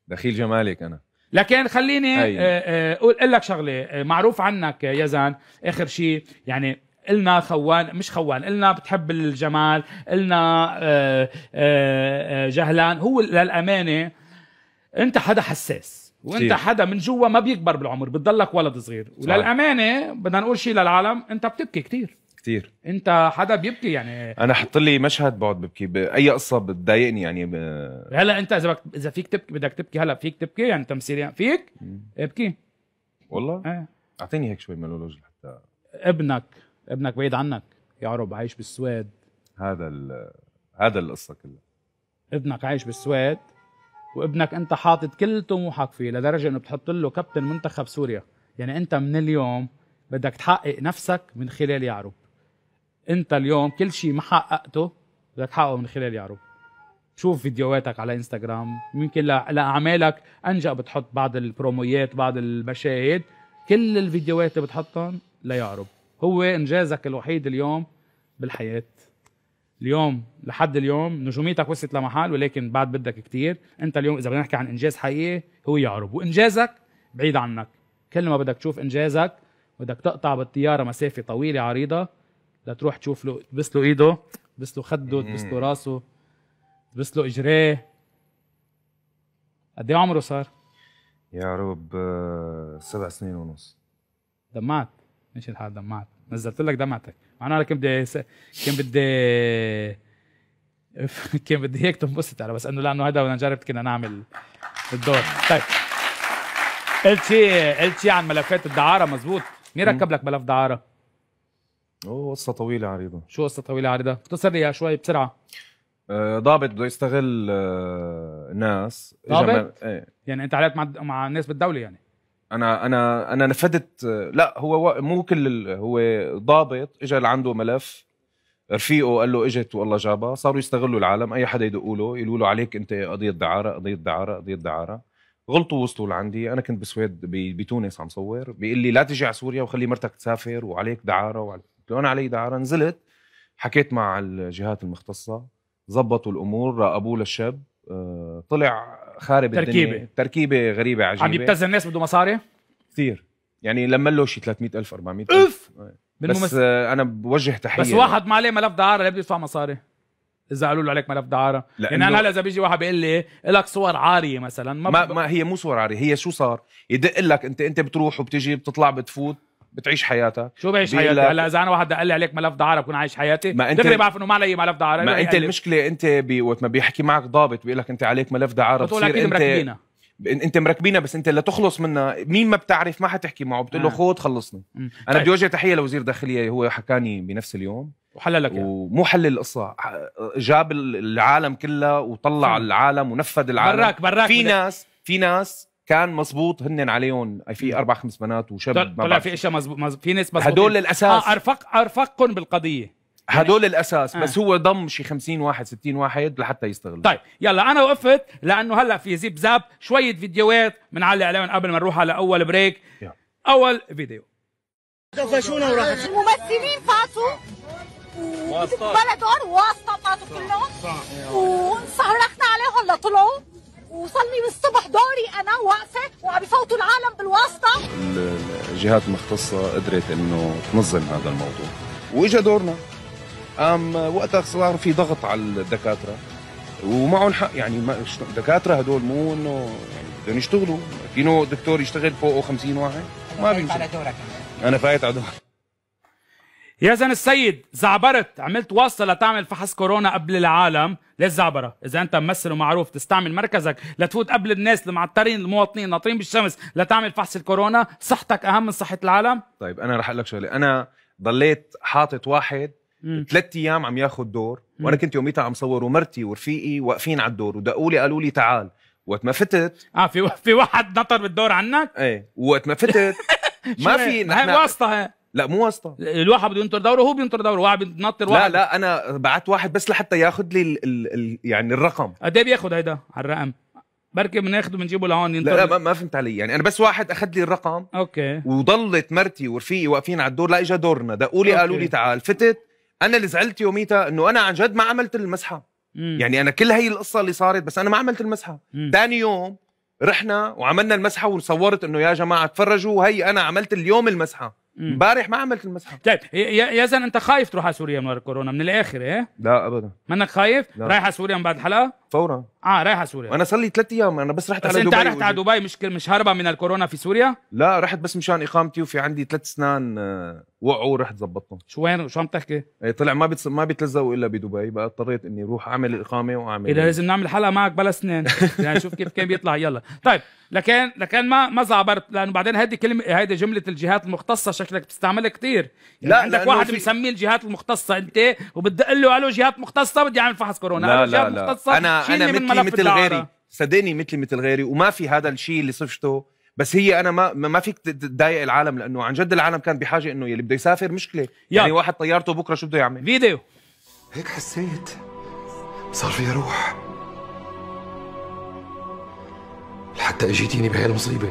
دخيل جمالك انا لكن خليني آه، آه، اقول لك شغله آه، معروف عنك يزن اخر شيء يعني قلنا خوان مش خوان قلنا بتحب الجمال قلنا جهلان هو للامانه انت حدا حساس وانت كتير. حدا من جوا ما بيكبر بالعمر بتضلك ولد صغير وللامانه بدنا نقول شيء للعالم انت بتبكي كثير كتير انت حدا بيبكي يعني انا حط لي مشهد بقعد ببكي باي قصه بتضايقني يعني ب... هلا انت اذا بك... اذا فيك تبكي بدك تبكي هلا فيك تبكي يعني تمثيل يعني فيك ابكي والله ايه اعطيني هيك شوي ملولوج لحتى ابنك ابنك بعيد عنك رب عايش بالسويد هذا ال... هذا القصه كلها ابنك عايش بالسويد وابنك انت حاطط كل طموحك فيه لدرجه انه بتحط له كابتن منتخب سوريا يعني انت من اليوم بدك تحقق نفسك من خلال يعرب انت اليوم كل شيء ما حققته بدك تحققه من خلال يعرب شوف فيديوهاتك على انستغرام يمكن لاعمالك انجا بتحط بعض البرومويات بعض المشاهد كل الفيديوهات اللي بتحطهم ليعرب هو انجازك الوحيد اليوم بالحياه اليوم لحد اليوم نجوميتك وصلت لمحل ولكن بعد بدك كتير انت اليوم اذا بدنا نحكي عن انجاز حقيقي هو يعرب وانجازك بعيد عنك كل ما بدك تشوف انجازك بدك تقطع بالطياره مسافه طويله عريضه لتروح تشوف له تبس له ايده تبس له خده تبس له راسه تبس له اجريه قد ايه عمره صار؟ يا رب آه، سبع سنين ونص دمعت ماشي الحال دمعت نزلت لك دمعتك مع انه انا كنت بدي س... كان بدي كان بدي هيك تنبسط على بس انه لانه هذا بدنا نجرب كنا نعمل الدور طيب قلت شيء قلت شيء عن ملفات الدعاره مزبوط مين ركب لك ملف دعاره؟ اوه قصه طويله عريضه شو قصه طويله عريضه اختصر لي شوي بسرعه آه، ضابط بده يستغل آه، ناس ضابط ايه. يعني انت علاقت مع مع الناس بالدوله يعني انا انا انا نفذت آه، لا هو مو كل هو ضابط اجى لعنده ملف رفيقه قال له اجت والله جابها صاروا يستغلوا العالم اي حدا يدقوا له يقولوا له عليك انت قضيه دعاره قضيه دعاره قضيه دعاره غلطوا وصلوا لعندي انا كنت بسويد بتونس عم صور بيقول لي لا تجي على سوريا وخلي مرتك تسافر وعليك دعاره وعليك انا علي دعارة نزلت حكيت مع الجهات المختصة زبطوا الأمور راقبوه للشاب آه، طلع خارب تركيبة الدنيا تركيبة غريبة عجيبة عم يبتز الناس بده مصاري؟ كثير يعني لما له شي 300 ألف 400 ألف بس أنا بوجه تحية بس واحد ما عليه ملف دعارة ليه بده يدفع مصاري؟ اذا قالوا له عليك ملف دعاره يعني انا هلا اذا بيجي واحد بيقول لي لك صور عاريه مثلا ما, ما, ب... ما هي مو صور عاريه هي شو صار يدق لك انت انت بتروح وبتجي بتطلع بتفوت بتعيش حياتك شو بعيش حياتي هلا اذا انا واحد دق لي عليك ملف دعاره بكون عايش حياتي ما انت دغري بعرف انه ما علي ملف دعاره ما انت المشكله انت بي... وقت ما بيحكي معك ضابط بيقول لك انت عليك ملف دعاره بتقول اكيد انت... مركبينها انت مركبينها بس انت لتخلص منها مين ما بتعرف ما حتحكي معه بتقول له آه. خود خلصني مم. انا طيب. بدي اوجه تحيه لوزير داخليه هو حكاني بنفس اليوم وحلل لك ومو حلل القصه جاب العالم كلها وطلع العالم ونفذ العالم براك براك في ناس في ناس كان مزبوط هن عليهم في اربع خمس بنات وشاب طلع في اشياء مزبوط, مزبوط في ناس مزبوط هدول الاساس آه ارفق ارفقهم بالقضيه يعني- هدول يعني الاساس آه. بس هو ضم شي 50 واحد 60 واحد لحتى يستغل طيب يلا انا وقفت لانه هلا في زيب زاب شويه فيديوهات بنعلق عليهم قبل ما نروح على اول بريك يلا. اول فيديو دفشونا وراحت ممثلين فاتوا بلدهم واسطه فاتوا كلهم وصرخنا عليهم لطلعوا وصلني من الصبح دوري انا واقفه وعم يفوتوا العالم بالواسطه الجهات المختصه قدرت انه تنظم هذا الموضوع واجا دورنا قام وقتها صار في ضغط على الدكاتره ومعهم حق يعني الدكاتره هدول مو انه يعني بدهم يشتغلوا فينو دكتور يشتغل فوقه 50 واحد ما بيمشي انا فايت على دورك انا فايت على دورك يا السيد زعبرت عملت وصله لتعمل فحص كورونا قبل العالم ليش زعبره اذا انت ممثل ومعروف تستعمل مركزك لتفوت قبل الناس المعطرين المواطنين ناطرين بالشمس لتعمل فحص الكورونا صحتك اهم من صحه العالم طيب انا رح اقول لك شغله انا ضليت حاطط واحد ثلاث ايام عم ياخذ دور وانا كنت يوميتها عم صور ومرتي ورفيقي واقفين على الدور ودقوا لي قالوا لي تعال وقت ما فتت اه في في واحد نطر بالدور عنك ايه وقت ما فتت ما في نحن واسطه لا مو واسطه الواحد بده ينطر دوره هو بينطر دوره واحد بينطر واحد لا لا انا بعت واحد بس لحتى ياخذ لي الـ الـ الـ يعني الرقم قد ايه بياخذ هيدا على الرقم بركي بناخده بنجيبه لهون ينطر لا, لا ما, ما فهمت علي يعني انا بس واحد اخذ لي الرقم اوكي وضلت مرتي ورفيقي واقفين على الدور لا اجى دورنا دقوا لي قالوا لي تعال فتت انا اللي زعلت يوميتها انه انا عن جد ما عملت المسحه مم. يعني انا كل هي القصه اللي صارت بس انا ما عملت المسحه ثاني يوم رحنا وعملنا المسحه وصورت انه يا جماعه تفرجوا هي انا عملت اليوم المسحه امبارح ما عملت المسحه طيب يا انت خايف تروح على سوريا من ورا الكورونا من الاخر ايه؟ لا ابدا منك خايف؟ لا. رايح على سوريا من بعد الحلقه؟ فورا اه رايح على سوريا انا صار لي ثلاث ايام انا بس رحت بس على دبي انت رحت على دبي مش مش هربه من الكورونا في سوريا؟ لا رحت بس مشان اقامتي وفي عندي ثلاث اسنان آه، وقعوا رحت ظبطتهم شو وين شو عم تحكي؟ إيه، طلع ما بتص... ما بيتلزقوا الا بدبي بقى اضطريت اني اروح اعمل الاقامه واعمل اذا لازم نعمل حلقه معك بلا اسنان يعني شوف كيف كان بيطلع يلا طيب لكن لكن ما ما زعبرت لانه بعدين هيدي كلمه هيدي جمله الجهات المختصه شكلك بتستعملها كثير يعني لا عندك واحد في... مسميه الجهات المختصه انت اقول له الو جهات مختصه بدي اعمل فحص كورونا لا لا لا مختصة. انا انا انا مثلي مثل غيري صدقني مثلي مثل غيري وما في هذا الشيء اللي صفته بس هي انا ما ما فيك تضايق العالم لانه عن جد العالم كان بحاجه انه يلي بده يسافر مشكله يعني واحد طيارته بكره شو بده يعمل فيديو هيك حسيت صار في روح لحتى اجيتيني بهي المصيبه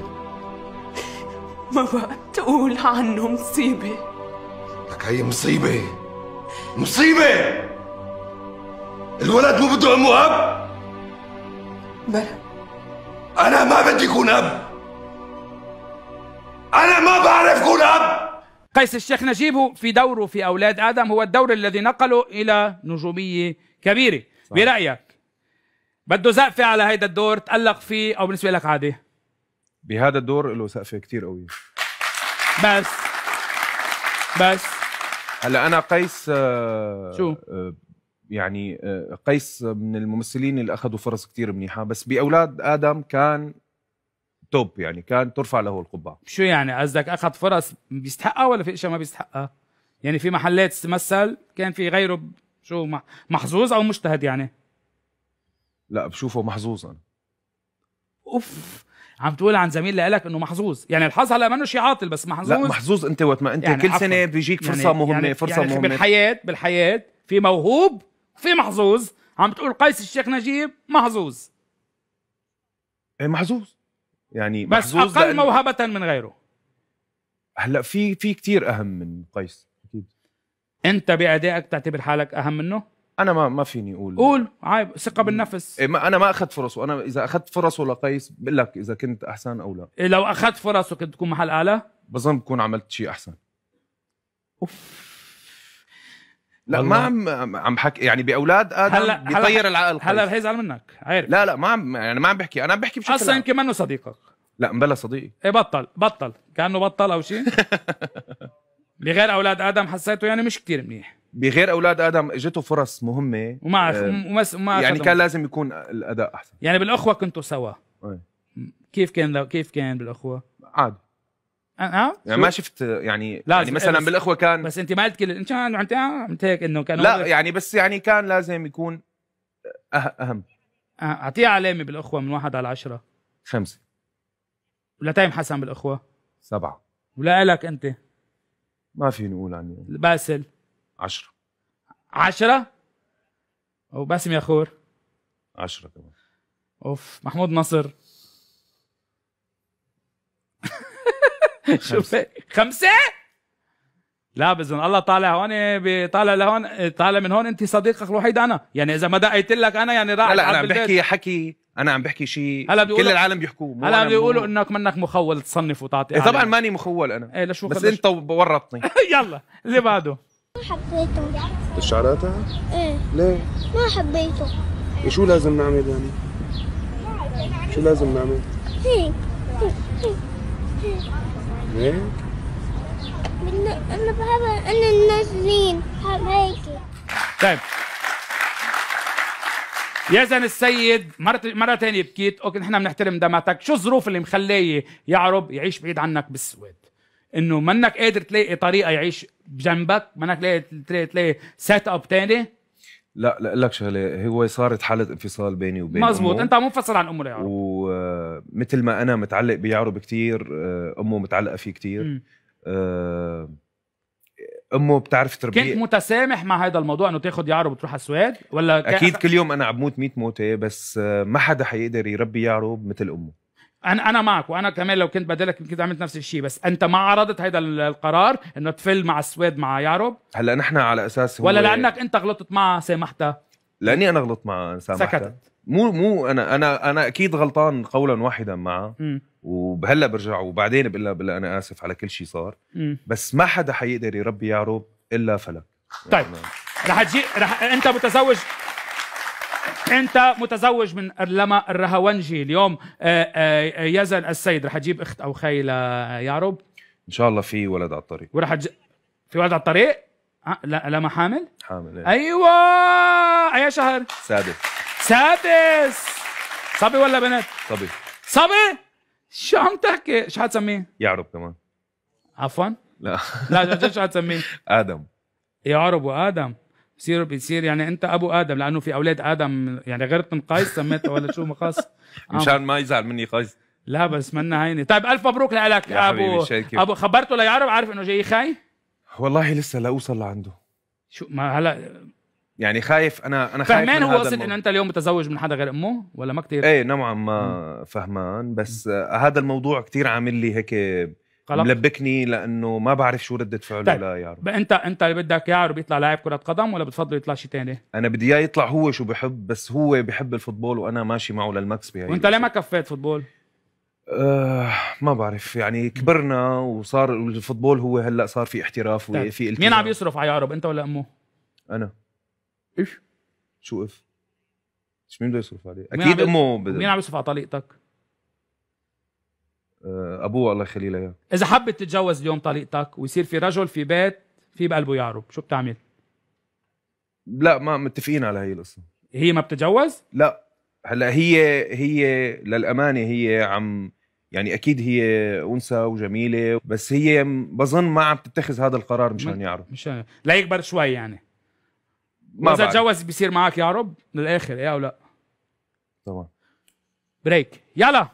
ما بقى تقول عنه مصيبه لك هي مصيبه مصيبه الولد مو بده امه اب؟ بلى انا ما بدي اكون اب انا ما بعرف اكون اب قيس الشيخ نجيب في دوره في اولاد ادم هو الدور الذي نقله الى نجوميه كبيره صح. برايك بده زقفه على هيدا الدور تالق فيه او بالنسبه لك عادي بهذا الدور له سقفه كثير قويه بس بس هلا انا قيس آه، شو آه، يعني آه، قيس من الممثلين اللي اخذوا فرص كتير منيحه بس باولاد ادم كان توب يعني كان ترفع له القبعه شو يعني قصدك اخذ فرص بيستحقها ولا في اشياء ما بيستحقها يعني في محلات تمثل كان في غيره شو محظوظ او مجتهد يعني لا بشوفه محظوظ انا اوف عم تقول عن زميل لك انه محظوظ يعني الحظ هلا منه شيء عاطل بس محظوظ لا محظوظ انت وقت ما انت يعني كل عفل. سنه بيجيك فرصه يعني مهمه يعني فرصه يعني مهمه بالحياه بالحياه في موهوب في محظوظ عم تقول قيس الشيخ نجيب محظوظ ايه محظوظ يعني بس محزوز اقل موهبه من غيره هلا في في كثير اهم من قيس اكيد انت بادائك تعتبر حالك اهم منه انا ما ما فيني اقول قول عيب ثقه بالنفس إيه ما انا ما اخذت فرصه انا اذا اخذت فرصه لقيس بقول لك اذا كنت احسن او لا إيه لو اخذت فرصه كنت تكون محل اعلى بظن بكون عملت شيء احسن اوف لا ما عم عم بحكي يعني باولاد ادم هلا بيطير العقل هلا رح يزعل منك عارف لا لا ما عم يعني ما عم بحكي انا عم بحكي بشكل اصلا يمكن منه صديقك لا مبلا صديقي ايه بطل بطل كانه بطل او شيء بغير اولاد ادم حسيته يعني مش كتير منيح بغير اولاد ادم اجته فرص مهمه وما وما وما يعني كان لازم يكون الاداء احسن يعني بالاخوه كنتوا سوا كيف كان كيف كان بالاخوه؟ عادي أه،, اه يعني ما شفت يعني, يعني لازم يعني مثلا بس بالاخوه كان بس انت ما قلت كل انت عملت آه، هيك انه كان لا يعني بس يعني كان لازم يكون أه، اهم اعطيه علامه بالاخوه من واحد على عشرة خمسه ولتيم حسن بالاخوه سبعه ولا لك انت ما في نقول عني باسل عشرة عشرة وباسم يا خور عشرة كمان اوف محمود نصر خمسة لا بزن الله طالع هون إيه، طالع لهون إيه، طالع من هون انت صديقك الوحيد انا يعني اذا ما دقيت لك انا يعني راح لا انا عم بحكي حكي انا عم بحكي شيء كل العالم بيحكوه هلا بيقولوا انك منك مخول تصنف وتعطي إيه طبعا ماني مخول انا ايه لشو بس انت ورطني يلا اللي بعده ما حبيته الشعراتة؟ ايه ليه؟ ما حبيته إيه، شو لازم نعمل يعني؟ شو لازم نعمل؟ هيك هيك هيك بحب انا الناس زين بحب هيك طيب يزن السيد مرة مرة ثانية بكيت، اوكي نحن بنحترم دمتك شو الظروف اللي مخليه يعرب يعيش بعيد عنك بالسويد؟ انه منك قادر تلاقي طريقة يعيش بجنبك، منك تلاقي تلاقي, تلاقي سيت اب ثاني لا لا لك شغله هو صارت حاله انفصال بيني وبين مزبوط انت منفصل عن امه ليعرب ومثل ما انا متعلق بيعرب كثير آه، امه متعلقه فيه كثير آه، امه بتعرف تربيه كنت متسامح مع هذا الموضوع انه تاخذ يعرب وتروح على السويد ولا اكيد كل يوم انا عم بموت 100 موته بس آه، ما حدا حيقدر يربي يعرب مثل امه انا انا معك وانا كمان لو كنت بدلك كنت عملت نفس الشيء بس انت ما عرضت هذا القرار انه تفل مع السويد مع يارب هلا نحن على اساس هو ولا لانك انت غلطت معها سامحتها لاني انا غلطت معها سامحتها سكتت مو مو انا انا انا اكيد غلطان قولا واحدا معها وهلا برجع وبعدين بقول لها انا اسف على كل شيء صار مم. بس ما حدا حيقدر يربي يعرب الا فلك طيب يعني رح تجي رح انت متزوج انت متزوج من لما الرهونجي اليوم آه، آه، يزن السيد رح تجيب اخت او خي ليعرب آه، ان شاء الله في ولد على الطريق ورح أج... في ولد على الطريق لا لما حامل حامل ايه. ايوه اي شهر سادس سادس صبي ولا بنت صبي صبي شو عم تحكي شو حتسميه يعرب كمان عفوا لا لا شو حتسميه ادم يعرب وادم بصير بيصير يعني انت ابو ادم لانه في اولاد ادم يعني غيرت من قيس سميتها ولا شو مخص مشان ما يزعل مني قيس لا بس منا هينه طيب الف مبروك لك ابو ابو خبرته ليعرف عارف انه جاي خاي والله لسه لا اوصل لعنده شو ما هلا يعني خايف انا انا خايف فهمان هو قصد ان انت اليوم متزوج من حدا غير امه ولا ما كثير ايه نوعا ما فهمان بس آه، هذا الموضوع كثير عامل لي هيك قلق ملبكني لانه ما بعرف شو رده فعله طيب. ليارو انت انت اللي بدك يارو بيطلع لاعب كره قدم ولا بتفضل يطلع شيء ثاني؟ انا بدي اياه يطلع هو شو بحب بس هو بحب الفوتبول وانا ماشي معه للماكس بهي وانت ليه ما كفيت فوتبول؟ آه ما بعرف يعني كبرنا وصار الفوتبول هو هلا صار في احتراف طيب. وفي التزام مين عم يصرف على يارب انت ولا امه؟ انا ايش؟ شو اف؟ مش مين بده يصرف عليه؟ اكيد امه بده مين عم يصرف على طليقتك؟ ابوها الله يخلي لها اذا حبت تتجوز اليوم طليقتك ويصير في رجل في بيت في بقلبه يعرب شو بتعمل لا ما متفقين على هي القصه هي ما بتتجوز لا هلا هي هي للامانه هي عم يعني اكيد هي انثى وجميله بس هي بظن ما عم تتخذ هذا القرار مشان يعرب مشان لا يكبر شوي يعني ما اذا تجوز بيصير معك يعرب للاخر ايه او لا طبعا بريك يلا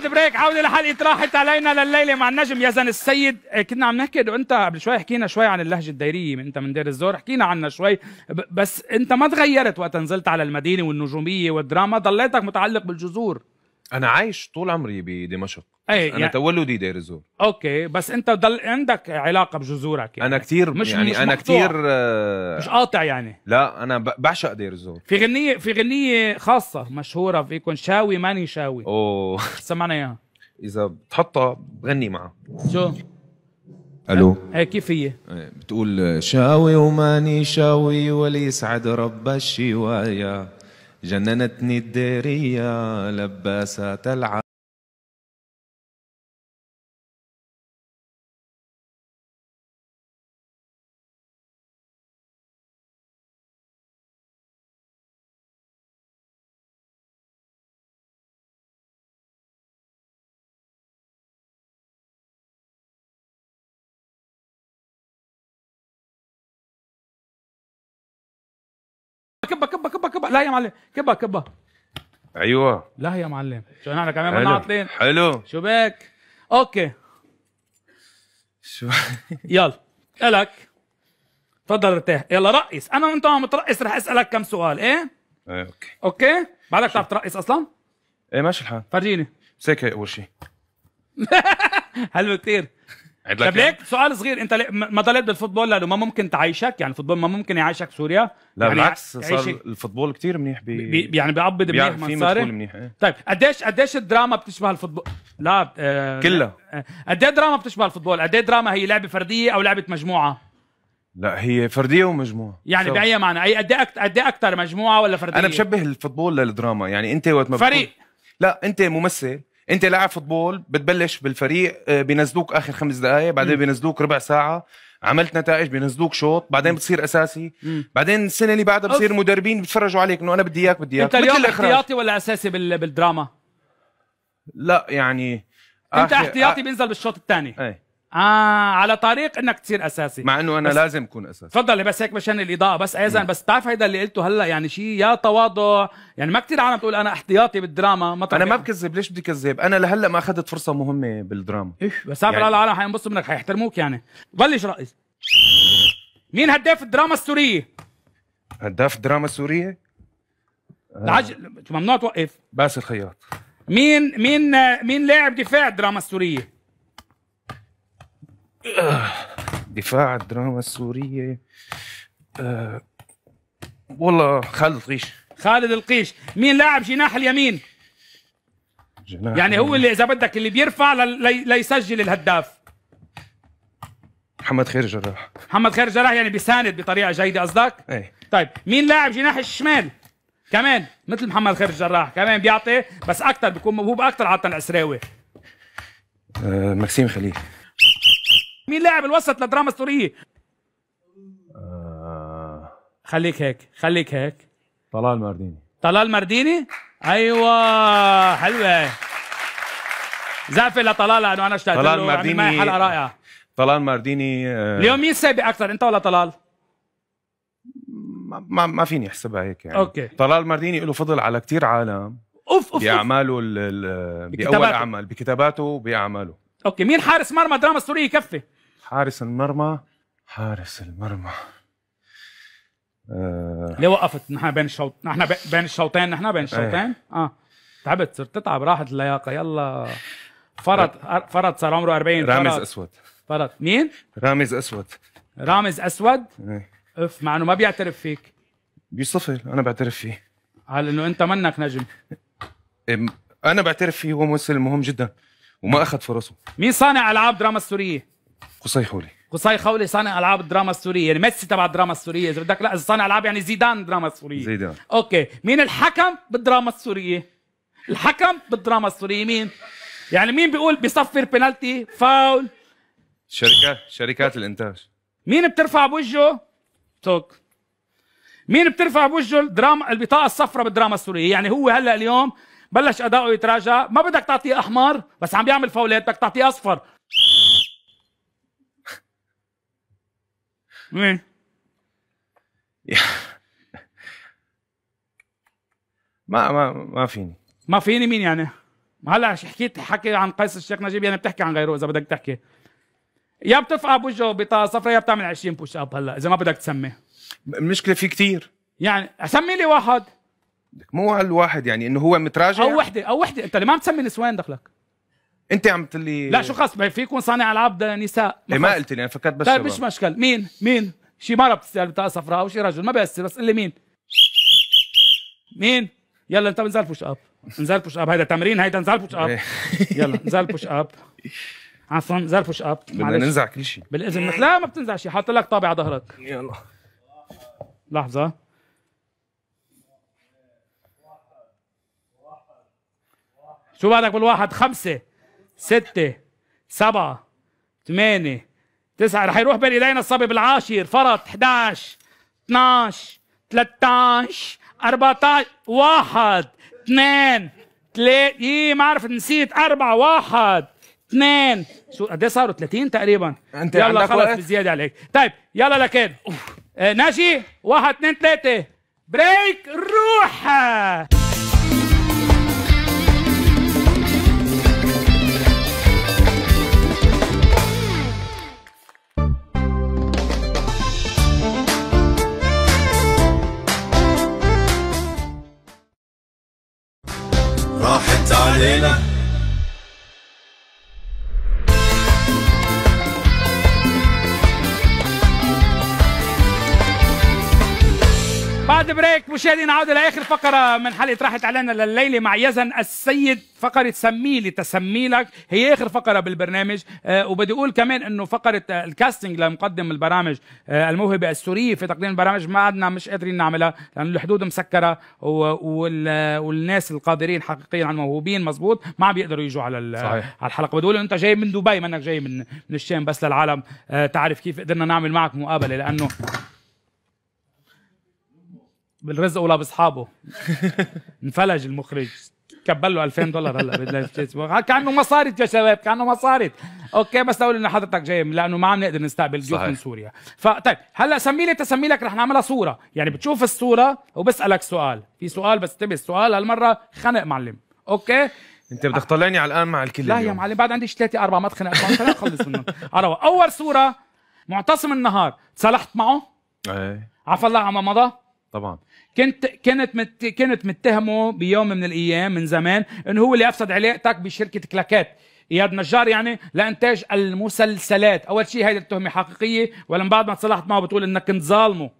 بعد بريك عودة لحلقة راحت علينا لليلة مع النجم يزن السيد إيه، كنا عم نحكي وانت قبل شوي حكينا شوي عن اللهجة الديرية انت من دير الزور حكينا عنها شوي بس انت ما تغيرت وقت نزلت على المدينة والنجومية والدراما ضليتك متعلق بالجذور انا عايش طول عمري بدمشق اي انا يعني... تولدي دير الزور اوكي بس انت ضل عندك علاقه بجذورك يعني. انا كثير مش يعني مش انا كثير مش قاطع يعني لا انا بعشق دير الزور في غنيه في غنيه خاصه مشهوره فيكم شاوي ماني شاوي اوه سمعنا اياها اذا بتحطها بغني معها شو الو ايه كيف هي؟ إيه، بتقول شاوي وماني شاوي وليسعد رب الشوايا جننتني الدارية لباسات العالم كبه كبه كبه كبه لا يا معلم كبه كبه ايوه لا يا معلم شو نحن كمان بدنا عاطلين حلو شو بك اوكي شو يلا الك تفضل ارتاح يلا رقص انا وانت عم ترقص رح اسالك كم سؤال ايه ايه اوكي اوكي بعدك بتعرف ترقص اصلا ايه ماشي الحال فرجيني مسكها اول شيء حلو كثير طب ليك يعني. سؤال صغير انت ما ضليت بالفوتبول لانه ما ممكن تعيشك يعني الفوتبول ما ممكن يعيشك بسوريا لا يعني بالعكس صار الفوتبول كثير منيح بي... بي يعني بيعبد منيح منصاري منيح ايه؟ طيب قديش قديش الدراما بتشبه الفوتبول لا آه... كلها آه، قد ايه دراما بتشبه الفوتبول قد ايه دراما هي لعبه فرديه او لعبه مجموعه لا هي فرديه ومجموعه يعني باي معنى اي قد ايه قد ايه اكثر مجموعه ولا فرديه انا بشبه الفوتبول للدراما يعني انت وقت ما فريق لا انت ممثل انت لاعب فوتبول بتبلش بالفريق آه، بينزلوك اخر خمس دقائق بعدين بينزلوك ربع ساعه عملت نتائج بينزلوك شوط بعدين بتصير اساسي بعدين السنه اللي بعدها بتصير مدربين بيتفرجوا عليك انه انا بدي اياك بدي اياك انت اليوم احتياطي ولا اساسي بالدراما لا يعني انت احتياطي بينزل بالشوط الثاني ايه اه على طريق انك تصير اساسي مع انه انا لازم اكون اساسي تفضلي بس هيك مشان الاضاءه بس ايضا بس بتعرف هيدا اللي قلته هلا يعني شيء يا تواضع يعني ما كثير عالم تقول انا احتياطي بالدراما ما انا ما بكذب ليش بدي كذب انا لهلا ما اخذت فرصه مهمه بالدراما ايش بس يعني... العالم حينبسطوا منك حيحترموك يعني بلش رئيس مين هداف الدراما السوريه هداف الدراما السوريه آه. العجل ممنوع توقف باسل خياط مين مين مين لاعب دفاع الدراما السوريه آه، دفاع الدراما السورية أه والله خالد القيش خالد القيش مين لاعب جناح اليمين جناح يعني هو اللي اذا بدك اللي بيرفع لي ليسجل الهداف محمد خير جراح محمد خير جراح يعني بيساند بطريقه جيده قصدك ايه طيب مين لاعب جناح الشمال كمان مثل محمد خير الجراح كمان بيعطي بس اكثر بيكون موهوب اكثر عطا العسراوي أه مكسيم خليل مين لاعب الوسط لدراما سوريه آه. خليك هيك خليك هيك طلال مارديني طلال مارديني ايوه حلوه زعفه لطلال لانه انا اشتقت له يعني مارديني معي حلقه رائعه طلال مارديني آه. اليوم مين سابق اكثر انت ولا طلال؟ ما ما فيني احسبها هيك يعني اوكي طلال مارديني له فضل على كثير عالم اوف اوف باعماله باول اعمال بكتاباته وباعماله اوكي مين حارس مرمى دراما سوريه يكفي حارس المرمى حارس المرمى آه ليه وقفت نحن بين الشوط نحن بين الشوطين نحن بين إيه. الشوطين اه, آه. تعبت صرت تتعب راحت اللياقه يلا فرط فرط صار عمره 40 رامز فرط. اسود فرط مين؟ رامز اسود رامز اسود؟ ايه اف مع انه ما بيعترف فيك بيصفل انا بعترف فيه قال انه انت منك نجم انا بعترف فيه هو ممثل مهم جدا وما اخذ فرصه مين صانع العاب دراما السوريه؟ قصي خولي قصي خولي صانع العاب الدراما السوريه يعني ميسي تبع الدراما السوريه اذا بدك لا اذا صانع العاب يعني زيدان الدراما السوريه زيدان اوكي مين الحكم بالدراما السوريه الحكم بالدراما السوريه مين يعني مين بيقول بيصفر بنالتي فاول شركات شركات الانتاج مين بترفع بوجهه توك مين بترفع بوجهه الدراما البطاقه الصفراء بالدراما السوريه يعني هو هلا اليوم بلش اداؤه يتراجع ما بدك تعطيه احمر بس عم بيعمل فاولات بدك تعطيه اصفر ما ما ما فيني ما فيني مين يعني؟ هلا حكيت حكي عن قيس الشيخ نجيب يعني بتحكي عن غيره اذا بدك تحكي يا بترفع بوجهه بطاقه صفراء يا بتعمل 20 بوش اب هلا اذا ما بدك تسمي المشكله في كثير يعني سمي لي واحد مو هالواحد يعني انه هو متراجع او وحده او وحده انت ليه ما عم تسمي نسوان دخلك انت عم تلي لا شو خاص ما في يكون صانع العاب نساء ما, إيه، ما قلت لي انا فكرت بس طيب مش مشكل مين مين شي مره بتسال بطاقه صفراء او شي رجل ما بيأثر بس قل لي مين مين يلا انت انزل بوش اب انزل بوش اب هيدا تمرين هيدا انزل بوش اب يلا انزل بوش اب عفوا انزل بوش اب بدنا ننزع كل شيء بالاذن لا ما بتنزع شيء حاط لك طابع على ظهرك يلا لحظه شو بعدك بالواحد خمسه ستة سبعة ثمانية تسعة رح يروح بين ايدينا الصبي بالعاشر فرط 11 12 13 14 واحد اثنين ثلاثة ايه ما عرفت نسيت أربعة واحد اثنين شو قد ايه صاروا 30 تقريبا انت يلا خلص بزيادة عليك طيب يلا لكن آه، ناجي واحد اثنين ثلاثة بريك روح Madena. بعد بريك مشاهدينا عودة لاخر فقره من حلقه راحت علينا لليله مع يزن السيد فقره سميلي تسميلك هي اخر فقره بالبرنامج آه، وبدي اقول كمان انه فقره آه، الكاستنج لمقدم البرامج آه، الموهبه السوريه في تقديم البرامج ما عدنا مش قادرين نعملها لان الحدود مسكره والناس القادرين حقيقيا على الموهوبين مزبوط ما عم بيقدروا يجوا على صحيح. على الحلقه بدي اقول انت جاي من دبي منك جاي من الشام بس للعالم تعرف كيف قدرنا نعمل معك مقابله لانه بالرزق ولا باصحابه انفلج المخرج كبل له 2000 دولار هلا كانه مصاري يا شباب كانه مصاري اوكي بس اقول انه حضرتك جاي لانه ما عم نقدر نستقبل ضيوف من سوريا فطيب هلا سمي لي تسمي لك رح نعملها صوره يعني بتشوف الصوره وبسالك سؤال في سؤال بس تبي السؤال هالمره خنق معلم اوكي انت بدك تطلعني على الان مع الكل لا اليوم. يا معلم بعد عندي ثلاثة أربعة ما تخنق خلص منهم أول صورة معتصم النهار تصالحت معه؟ ايه عفى الله عما مضى؟ طبعا كنت كانت مت كانت متهمه بيوم من الايام من زمان انه هو اللي افسد علاقتك بشركه كلاكات اياد نجار يعني لانتاج المسلسلات اول شيء هيدي التهمه حقيقيه ولما بعد ما تصلحت معه بتقول انك كنت ظالمه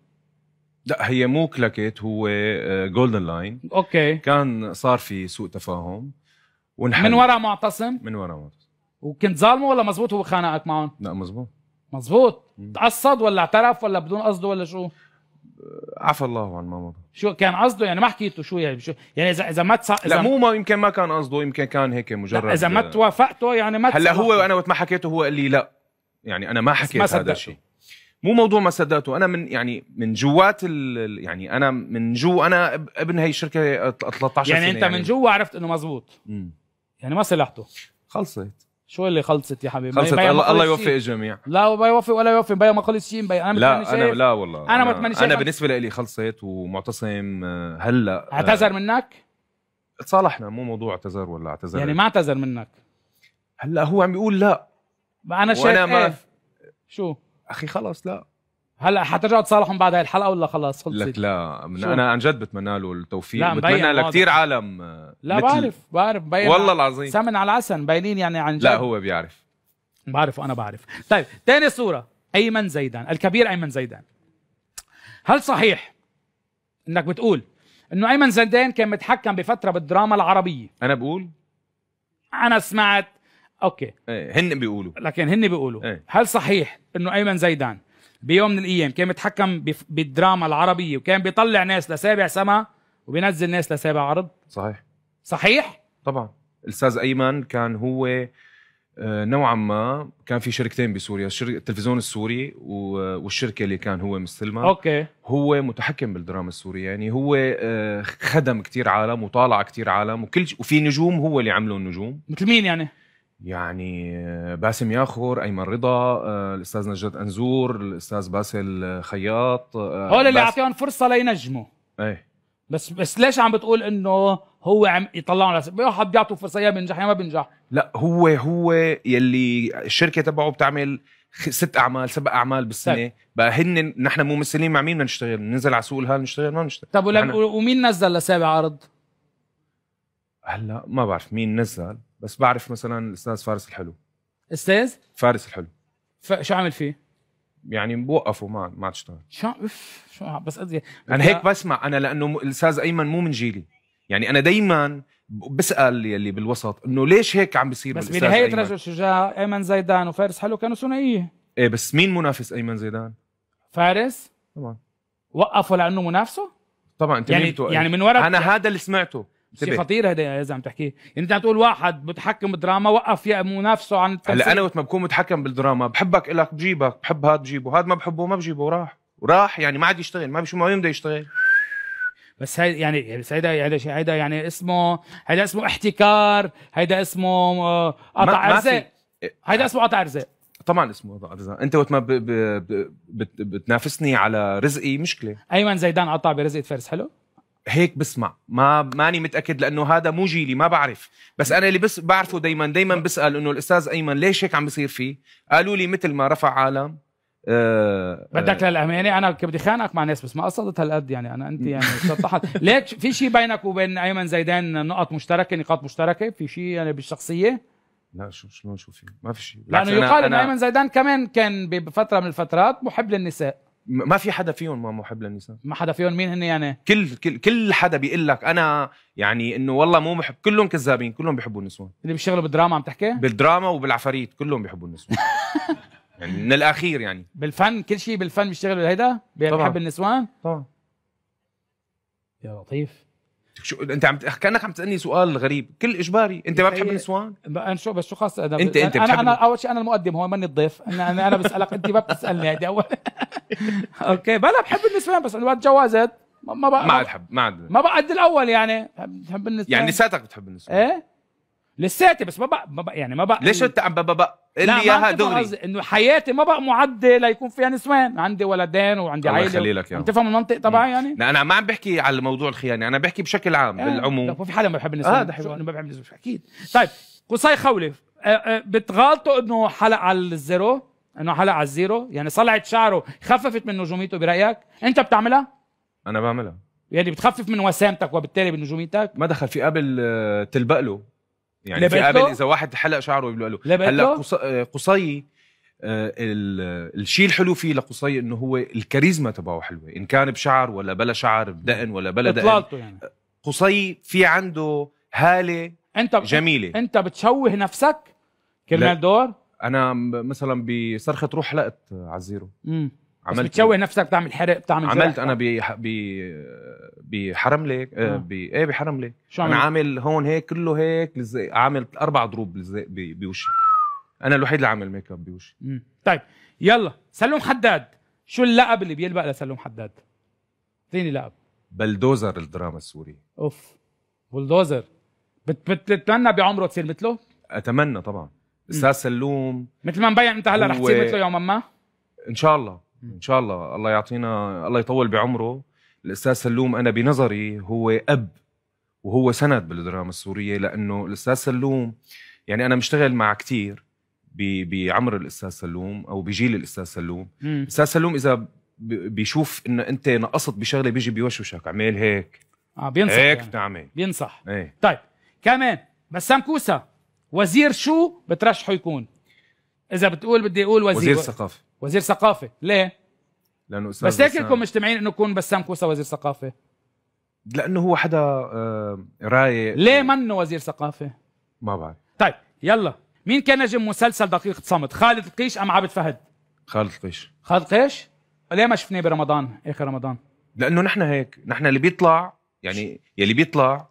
لا هي مو كلاكيت هو جولدن آه، لاين اوكي كان صار في سوء تفاهم ونحل من وراء معتصم من وراء معتصم وكنت ظالمه ولا مزبوط هو خانقك معهم لا مزبوط مزبوط تقصد ولا اعترف ولا بدون قصده ولا شو عفى الله عن ما مضى شو كان قصده يعني ما حكيته شو يعني شو يعني اذا اذا ما تص... إذا لا مو ما يمكن ما كان قصده يمكن كان هيك مجرد اذا ما توافقته يعني ما هلا هو انا وقت ما حكيته هو قال لي لا يعني انا ما حكيت ما صدقته. هذا الشيء مو موضوع ما صدقته انا من يعني من جوات ال... يعني انا من جو انا ابن هي الشركه 13 يعني سنه انت يعني انت من يعني. جوا عرفت انه مزبوط مم. يعني ما صلحته خلصت شو اللي خلصت يا حبيبي خلصت الله, الله يوفق الجميع لا ما يوفق ولا يوفق بيا ما خلص شيء بيا انا لا انا لا والله انا ما انا, أنا بالنسبه لي خلصت ومعتصم آه، هلا آه، اعتذر منك؟ تصالحنا مو موضوع اعتذر ولا اعتذر يعني ما اعتذر منك هلا هو عم بيقول لا انا شايف وانا ما إيه؟ شو اخي خلص لا هلا حترجع تصالحهم بعد هاي الحلقه ولا خلص خلصت لك لا من انا عن جد بتمنى له التوفيق لا بتمنى لكثير عالم آه، لا مثل... بعرف بعرف بين والله العظيم سمن على العسل مبينين يعني عن جد لا هو بيعرف بعرف وانا بعرف طيب ثاني صوره ايمن زيدان الكبير ايمن زيدان هل صحيح انك بتقول انه ايمن زيدان كان متحكم بفتره بالدراما العربيه انا بقول انا سمعت اوكي ايه هن بيقولوا لكن هن بيقولوا ايه. هل صحيح انه ايمن زيدان بيوم من الايام كان بيتحكم بالدراما العربيه وكان بيطلع ناس لسابع سما وبينزل ناس لسابع عرض صحيح صحيح طبعا الاستاذ ايمن كان هو آه، نوعا ما كان في شركتين بسوريا التلفزيون السوري والشركه اللي كان هو مستلمها اوكي هو متحكم بالدراما السوريه يعني هو آه، خدم كتير عالم وطالع كتير عالم وكل وفي نجوم هو اللي عملوا النجوم مثل مين يعني يعني باسم ياخور ايمن رضا آه، الاستاذ نجد انزور الاستاذ باسل خياط آه، هول اللي اعطيهم فرصه لينجموا ايه بس بس ليش عم بتقول انه هو عم يطلعهم على يا بيعطوا فرصه يا بينجح يا ما بينجح لا هو هو يلي الشركه تبعه بتعمل ست اعمال سبع اعمال بالسنه طيب. بقى هن نحن ممثلين مع مين بدنا نشتغل ننزل على سوق الهال نشتغل ما بنشتغل طب ولم... نحن... ومين نزل لسابع عرض هلا ما بعرف مين نزل بس بعرف مثلا الاستاذ فارس الحلو استاذ فارس الحلو شو عمل فيه؟ يعني بوقفوا ما ما تشتغل شو اف شو بس قصدي انا هيك بسمع انا لانه الاستاذ ايمن مو من جيلي يعني انا دائما بسال يلي بالوسط انه ليش هيك عم بيصير بس بنهايه رجل شجاع ايمن زيدان وفارس حلو كانوا ثنائيه ايه بس مين منافس ايمن زيدان؟ فارس طبعا وقفوا لانه منافسه؟ طبعا انت يعني مين يعني من ورا انا هذا اللي سمعته شيء خطير هذا يا عم تحكيه يعني انت عم تقول واحد متحكم بالدراما وقف يا منافسه عن هلا انا وقت ما بكون متحكم بالدراما بحبك لك بجيبك بحب هذا بجيبه هذا ما بحبه ما بجيبه وراح وراح يعني ما عاد يشتغل ما بشو ما بده يشتغل بس هي يعني بس هيدا هيدا هيدا يعني اسمه هيدا اسمه احتكار هيدا اسمه آه، قطع ارزاق هيدا اسمه قطع ارزاق طبعا اسمه قطع ارزاق انت وقت ما بتنافسني على رزقي مشكله ايمن زيدان قطع برزقه فارس حلو هيك بسمع ما ماني متاكد لانه هذا مو جيلي ما بعرف بس انا اللي بس بعرفه دائما دائما بسال انه الاستاذ ايمن ليش هيك عم بصير فيه قالوا لي مثل ما رفع عالم أه بدك آه. للامانه يعني انا بدي خانقك مع ناس بس ما قصدت هالقد يعني انا انت يعني سطحت ليك في شيء بينك وبين ايمن زيدان نقط مشتركه نقاط مشتركه في شيء يعني بالشخصيه لا شو شلون شو في ما في شيء لانه يقال ان ايمن زيدان كمان كان بفتره من الفترات محب للنساء ما في حدا فيهم ما محب للنساء ما حدا فيهم مين هن يعني كل كل كل حدا بيقول لك انا يعني انه والله مو محب كلهم كذابين كلهم بيحبوا النسوان اللي بيشتغلوا بالدراما عم تحكي بالدراما وبالعفاريت كلهم بيحبوا النسوان يعني من الاخير يعني بالفن كل شيء بالفن بيشتغلوا هيدا بيحب النسوان طبعا يا لطيف شو انت عم كانك عم تسالني سؤال غريب كل اجباري انت ما بتحب النسوان انا شو بس شو خاص انا انت انت انا انا اول شيء انا المقدم هو ماني الضيف انا انا, أنا بسالك انت ما بتسالني هيدي اول اوكي بلا بحب النسوان بس الوقت جوازت ما بقى ما بحب ما عاد ما بقعد الاول يعني بحب النسوان يعني لساتك بتحب النسوان ايه لساتي بس ما بقى, ما بقى يعني ما بقى ليش انت عم بقى اللي اياها دغري انه حياتي ما بقى معده ليكون فيها نسوان عندي ولدين وعندي الله عائله الله يخلي لك تفهم المنطق تبعي يعني لا انا ما عم بحكي على موضوع الخيانه انا بحكي بشكل عام يعني بالعموم لا ما في حدا ما بحب النسوان آه ما بحب النسوان اكيد طيب قصي خولف آه، آه، بتغالطوا انه حلق على الزيرو انه حلق على الزيرو يعني صلعت شعره خففت من نجوميته برايك انت بتعملها انا بعملها يعني بتخفف من وسامتك وبالتالي من نجوميتك ما دخل في قبل تلبق له يعني في قابل اذا واحد حلق شعره بيقول له هلا آه، قصي آه، الشيء الحلو فيه لقصي انه هو الكاريزما تبعه حلوه ان كان بشعر ولا بلا شعر بدقن ولا بلا دقن يعني آه، قصي في عنده هاله انت جميله انت بتشوه نفسك كرمال دور انا مثلا بصرخه روح حلقت على الزيرو عملت بتشوه إيه؟ نفسك بتعمل حرق بتعمل عملت انا ب آه. بحرم ليك آه. آه. ب... ايه بحرم ليك شو عملت؟ انا عامل هون هيك كله هيك لزق عامل اربع ضروب لزق بوشي انا الوحيد اللي عامل ميك اب بوشي مم. طيب يلا سلوم حداد شو اللقب اللي بيلبق لسلوم حداد؟ اعطيني لقب بلدوزر الدراما السورية اوف بلدوزر بت... بتتمنى بعمره تصير مثله؟ اتمنى طبعا استاذ سلوم مثل ما مبين انت هلا هو... رح تصير مثله يوما ما؟ ان شاء الله ان شاء الله الله يعطينا الله يطول بعمره الاستاذ سلوم انا بنظري هو اب وهو سند بالدراما السوريه لانه الاستاذ سلوم يعني انا مشتغل مع كثير بعمر الاستاذ سلوم او بجيل الاستاذ سلوم الاستاذ سلوم اذا بيشوف انه انت نقصت بشغله بيجي بيوشوشك اعمل هيك اه بينصح هيك يعني. بتعمل بينصح ايه. طيب كمان بسام كوسا وزير شو بترشحه يكون اذا بتقول بدي اقول وزير وزير ثقافه وزير ثقافه ليه لانه استاذ بس هيك كلكم مجتمعين انه يكون بسام كوسا وزير ثقافه لانه هو حدا آه، رايق ليه منه وزير ثقافه ما بعرف طيب يلا مين كان نجم مسلسل دقيقة صمت خالد القيش ام عبد فهد خالد القيش خالد القيش ليه ما شفناه برمضان اخر رمضان لانه نحن هيك نحن اللي بيطلع يعني يلي بيطلع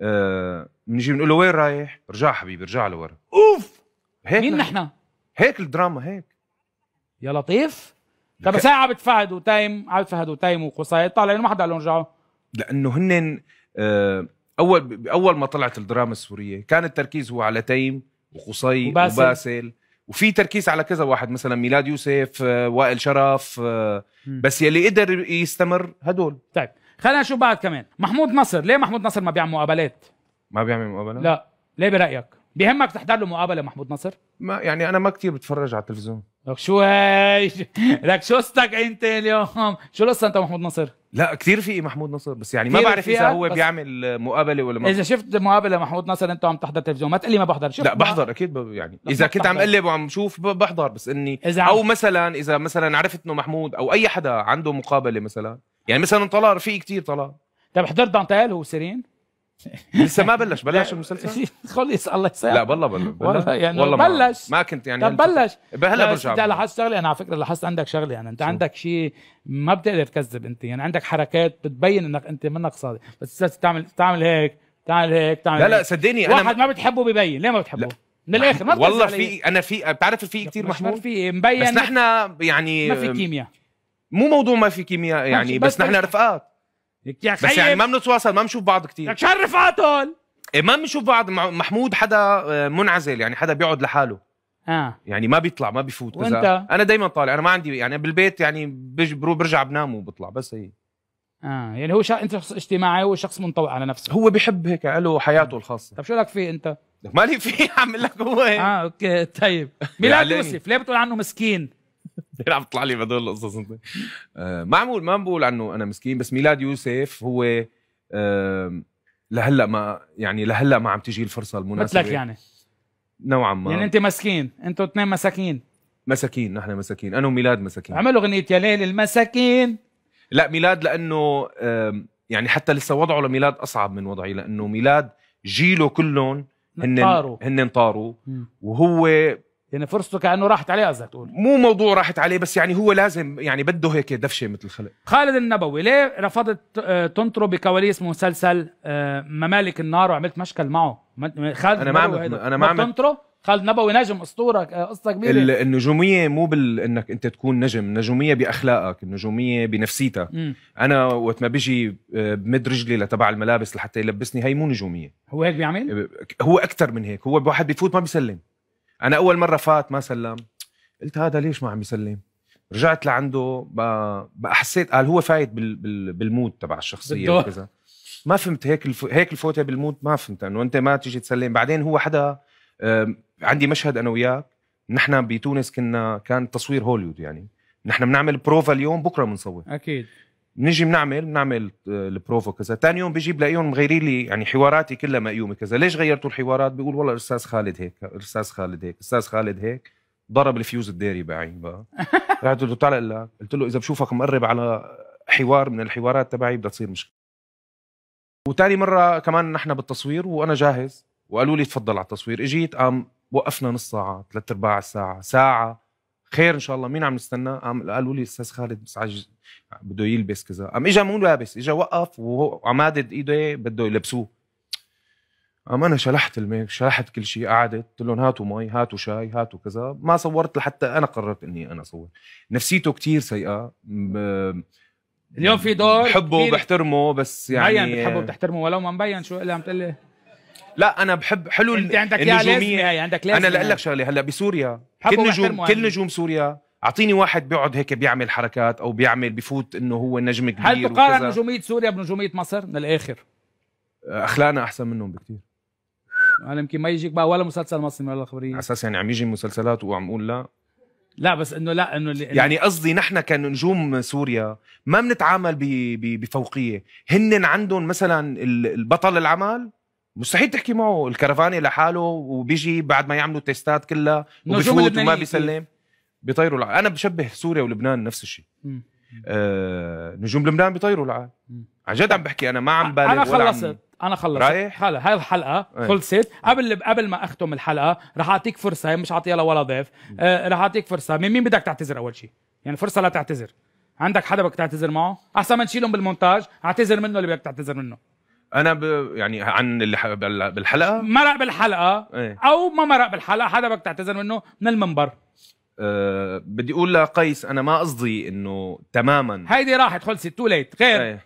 آه، بنجي آه بنقول له وين رايح؟ ارجع حبيبي ارجع لورا اوف هيك مين نحن؟ هيك الدراما هيك يا لطيف طب بس عبد فهد وتيم عبد فهد وتيم وقصي طالعين ما حدا قال لهم رجعوا لانه هن آه، اول اول ما طلعت الدراما السوريه كان التركيز هو على تيم وقصي وباسل, وباسل وفي تركيز على كذا واحد مثلا ميلاد يوسف آه، وائل شرف آه، بس يلي قدر يستمر هدول طيب خلينا نشوف بعد كمان محمود نصر ليه محمود نصر ما بيعمل مقابلات ما بيعمل مقابلات لا ليه برايك بيهمك تحضر له مقابله محمود نصر؟ ما يعني انا ما كثير بتفرج على التلفزيون لك شو هاي لك شو قصتك انت اليوم؟ شو القصه انت محمود نصر؟ لا كثير في محمود نصر بس يعني ما بعرف اذا هو بيعمل مقابله ولا ما اذا شفت مقابله محمود نصر انت عم تحضر تلفزيون ما تقلي ما بحضر شوف لا بحضر اكيد يعني اذا كنت عم قلب وعم شوف بحضر بس اني إذا او مثلا اذا مثلا عرفت انه محمود او اي حدا عنده مقابله مثلا يعني مثلا طلال رفيقي كثير طلال طيب حضرت دانتيل هو سيرين؟ لسه ما بلش بلش المسلسل خلص الله يسامحك لا بالله بلش والله يعني والله بلش ما كنت يعني طب بلش هلا برجع انت لاحظت شغله انا على فكره لاحظت عندك شغله يعني انت عندك شيء ما بتقدر تكذب انت يعني عندك حركات بتبين انك انت منك صادق بس تعمل تعمل هيك تعمل هيك تعمل لا لا صدقني انا واحد ما بتحبه ببين ليه ما بتحبه من الاخر ما والله في انا في بتعرف في كثير محمود في مبين بس نحن يعني ما في كيمياء مو موضوع ما في كيمياء يعني بس نحن رفقات يا بس يعني ما بنتواصل ما بنشوف بعض كثير لك شرف عطل إيه ما بنشوف بعض محمود حدا آه، منعزل يعني حدا بيقعد لحاله اه يعني ما بيطلع ما بيفوت وانت انا دائما طالع انا ما عندي يعني بالبيت يعني برجع بنام وبطلع بس هي اه يعني هو شا... انت شخص اجتماعي هو شخص منطوي على نفسه هو بيحب هيك له حياته الخاصه طب شو لك فيه انت؟ مالي فيه عم لك هو اه اوكي طيب ميلاد يعني يوسف ليه بتقول عنه مسكين؟ دير عم تطلع لي بهدول القصص انت ما آه، عم ما عم بقول عنه انا مسكين بس ميلاد يوسف هو لهلا ما يعني لهلا ما عم تجي الفرصه المناسبه مثلك يعني نوعا ما يعني انت مسكين انتوا اثنين مساكين مساكين نحن مساكين انا وميلاد مساكين عملوا اغنيه يا ليل المساكين لا ميلاد لانه يعني حتى لسه وضعه لميلاد اصعب من وضعي لانه ميلاد جيله كلهم هن طاروا هن طاروا وهو يعني فرصته كانه راحت عليه قصدك تقول مو موضوع راحت عليه بس يعني هو لازم يعني بده هيك دفشه مثل الخلق خالد النبوي ليه رفضت آه، تنطره بكواليس مسلسل آه، ممالك النار وعملت مشكل معه خالد انا ما عم انا ما عم تنطره خالد نبوي نجم اسطوره آه، قصه كبيره النجوميه مو بانك انت تكون نجم النجوميه باخلاقك النجوميه بنفسيتك انا وقت ما بيجي بمد رجلي لتبع الملابس لحتى يلبسني هي مو نجوميه هو هيك بيعمل هو اكثر من هيك هو واحد بيفوت ما بيسلم انا اول مره فات ما سلم قلت هذا ليش ما عم يسلم رجعت لعنده بقى حسيت قال هو فايت بالمود تبع الشخصيه وكذا ما فهمت هيك الف... هيك الفوته بالمود ما فهمت انه انت ما تيجي تسلم بعدين هو حدا عندي مشهد انا وياك نحن بتونس كنا كان تصوير هوليوود يعني نحن بنعمل بروفا اليوم بكره بنصور اكيد نجي بنعمل بنعمل آه، البروفو كذا ثاني يوم بيجي بلاقيهم مغيرين لي يعني حواراتي كلها مقيومه كذا ليش غيرتوا الحوارات بيقول والله الاستاذ خالد هيك الاستاذ خالد هيك الاستاذ خالد هيك ضرب الفيوز الديري بعين بقى رحت قلت له تعال لك قلت له اذا بشوفك مقرب على حوار من الحوارات تبعي بدها تصير مشكله وتاني مره كمان نحن بالتصوير وانا جاهز وقالوا لي تفضل على التصوير اجيت قام وقفنا نص ساعه ثلاث ارباع الساعه ساعه خير ان شاء الله مين عم نستنى قام قالوا لي استاذ خالد بس عجز بده يلبس كذا قام اجى مو لابس اجى وقف وعمادد ايده إيه، بده يلبسوه قام انا شلحت الميك شلحت كل شيء قعدت قلت لهم هاتوا مي هاتوا شاي هاتوا كذا ما صورت لحتى انا قررت اني انا اصور نفسيته كتير سيئه ب... اليوم في دور بحبه وبحترمه بس يعني مبين بتحبه وبتحترمه ولو ما مبين شو اللي عم تقول لا انا بحب حلو انت عندك النجوميه هي عندك لازمة انا لاقول لك شغله هلا بسوريا كل نجوم كل يعني. نجوم سوريا اعطيني واحد بيقعد هيك بيعمل حركات او بيعمل بفوت انه هو نجم كبير هل تقارن نجوميه سوريا بنجوميه مصر من الاخر آه، اخلاقنا احسن منهم بكثير انا يمكن ما يجيك بقى ولا مسلسل مصري ولا خبريه على اساس يعني عم يجي مسلسلات وعم اقول لا لا بس انه لا انه يعني قصدي نحن كنجوم سوريا ما بنتعامل بفوقيه هن عندهم مثلا البطل العمل مستحيل تحكي معه الكرفاني لحاله وبيجي بعد ما يعملوا تيستات كلها وبيفوت وما بيسلم بيطيروا العالم انا بشبه سوريا ولبنان نفس الشيء آه نجوم لبنان بيطيروا العالم عن جد عم بحكي انا ما عم بالغ انا خلصت ولا عم... انا خلصت رايح هلا هاي الحلقه خلصت إيه. قبل قبل ما اختم الحلقه رح اعطيك فرصه مش اعطيها لولا ضيف آه رح اعطيك فرصه من مين بدك تعتذر اول شيء يعني فرصه لا تعتذر عندك حدا بدك تعتذر معه احسن ما نشيلهم بالمونتاج اعتذر منه اللي بدك تعتذر منه انا ب... يعني عن اللي ح... بالحلقه مرق بالحلقه ايه؟ او ما مرق بالحلقه حدا بدك تعتذر منه من المنبر أه بدي اقول لقيس انا ما قصدي انه تماما هيدي راحت خلصت تو ليت غير أيه.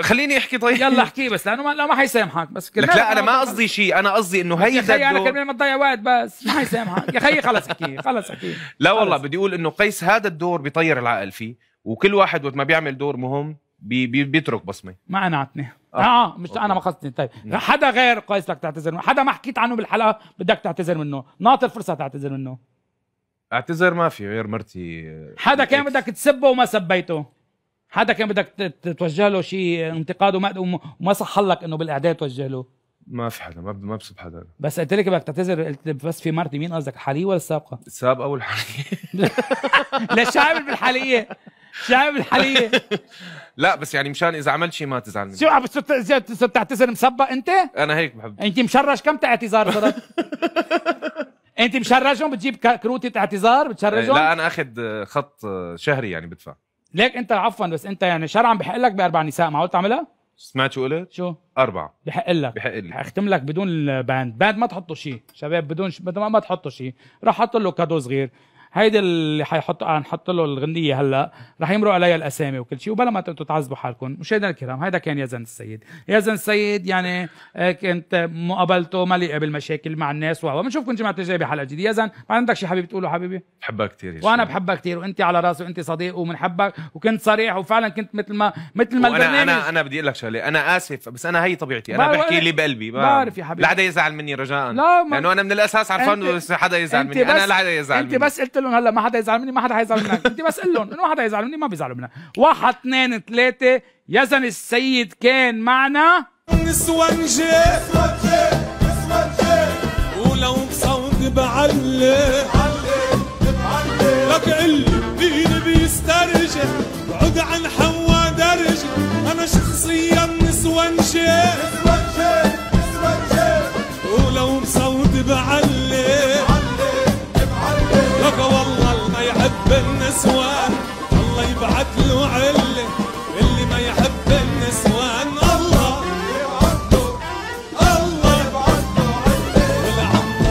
خليني احكي طيب يلا احكي بس لانه ما لا ما حيسامحك بس لك لا انا ما قصدي شيء انا قصدي انه هيدا يا انا كمان ما تضيع وقت بس ما حيسامحك يا خيي خلص احكي خلص احكي لا والله بدي اقول انه قيس هذا الدور بيطير العقل فيه وكل واحد وقت ما بيعمل دور مهم بي بي بيترك بصمه ما قنعتني آه. اه مش أوكي. انا ما قصدي طيب حدا غير قيس بدك تعتذر منه حدا ما حكيت عنه بالحلقه بدك تعتذر منه ناطر فرصه تعتذر منه اعتذر ما في غير مرتي حدا كان بدك تسبه وما سبيته حدا كان بدك توجه له شيء انتقاد وما وما صح لك انه بالاعداد توجه له ما في حدا ما ما بسب حدا بس قلت لك بدك تعتذر قلت بس في مرتي مين قصدك الحاليه ولا السابقه؟ السابقه والحاليه ليش عامل بالحاليه؟ شايف الحاليه لا بس يعني مشان اذا عملت شيء ما تزعل مني شو عم تعتذر مسبق انت؟ انا هيك بحب انت مشرش كم اعتذار صرت؟ انت مشرجهم بتجيب كروتة اعتذار بتشرجهم لا انا اخذ آه، خط آه، شهري يعني بدفع ليك انت عفوا بس انت يعني شرعا بحق لك باربع نساء معقول تعملها؟ سمعت شو قلت؟ شو؟ أربعة بحق لك بحق لي اختم لك بدون الباند، باند ما تحطوا شيء، شباب بدون ش... ما تحطوا شيء، راح حط له كادو صغير، هيدا اللي حيحط حنحط له الغنيه هلا رح يمروا عليها الاسامي وكل شيء وبلا ما انتم تعذبوا حالكم مشاهدينا الكرام هيدا كان يزن السيد يزن السيد يعني آه، كانت مقابلته مليئه بالمشاكل مع الناس و بنشوفكم جمعه الجاي بحلقه جديده يزن ما عندك شيء حبيبي تقوله حبيبي بحبك كثير وانا بحبك كثير وانت على راسي وانت صديق وبنحبك وكنت صريح وفعلا كنت مثل ما مثل ما انا انا انا بدي اقول لك شغله انا اسف بس انا هي طبيعتي انا بحكي اللي بقلبي بعرف يا حبيبي لا حدا يزعل مني رجاء لا لانه انا من الاساس عرفان حدا يزعل مني انا لا حدا يزعل انت بس قلت لهم هلا ما حدا يزعل مني ما حدا حيزعل منك انت بس قل لهم انه ما حدا يزعل مني ما بيزعلوا منك واحد اثنين ثلاثه يزن السيد كان معنا جي ولو بصوت بعلق لك قلي مين بيسترجع بعد عن حوا درجة أنا شخصيا نسونجي الاسواق الله يبعد له على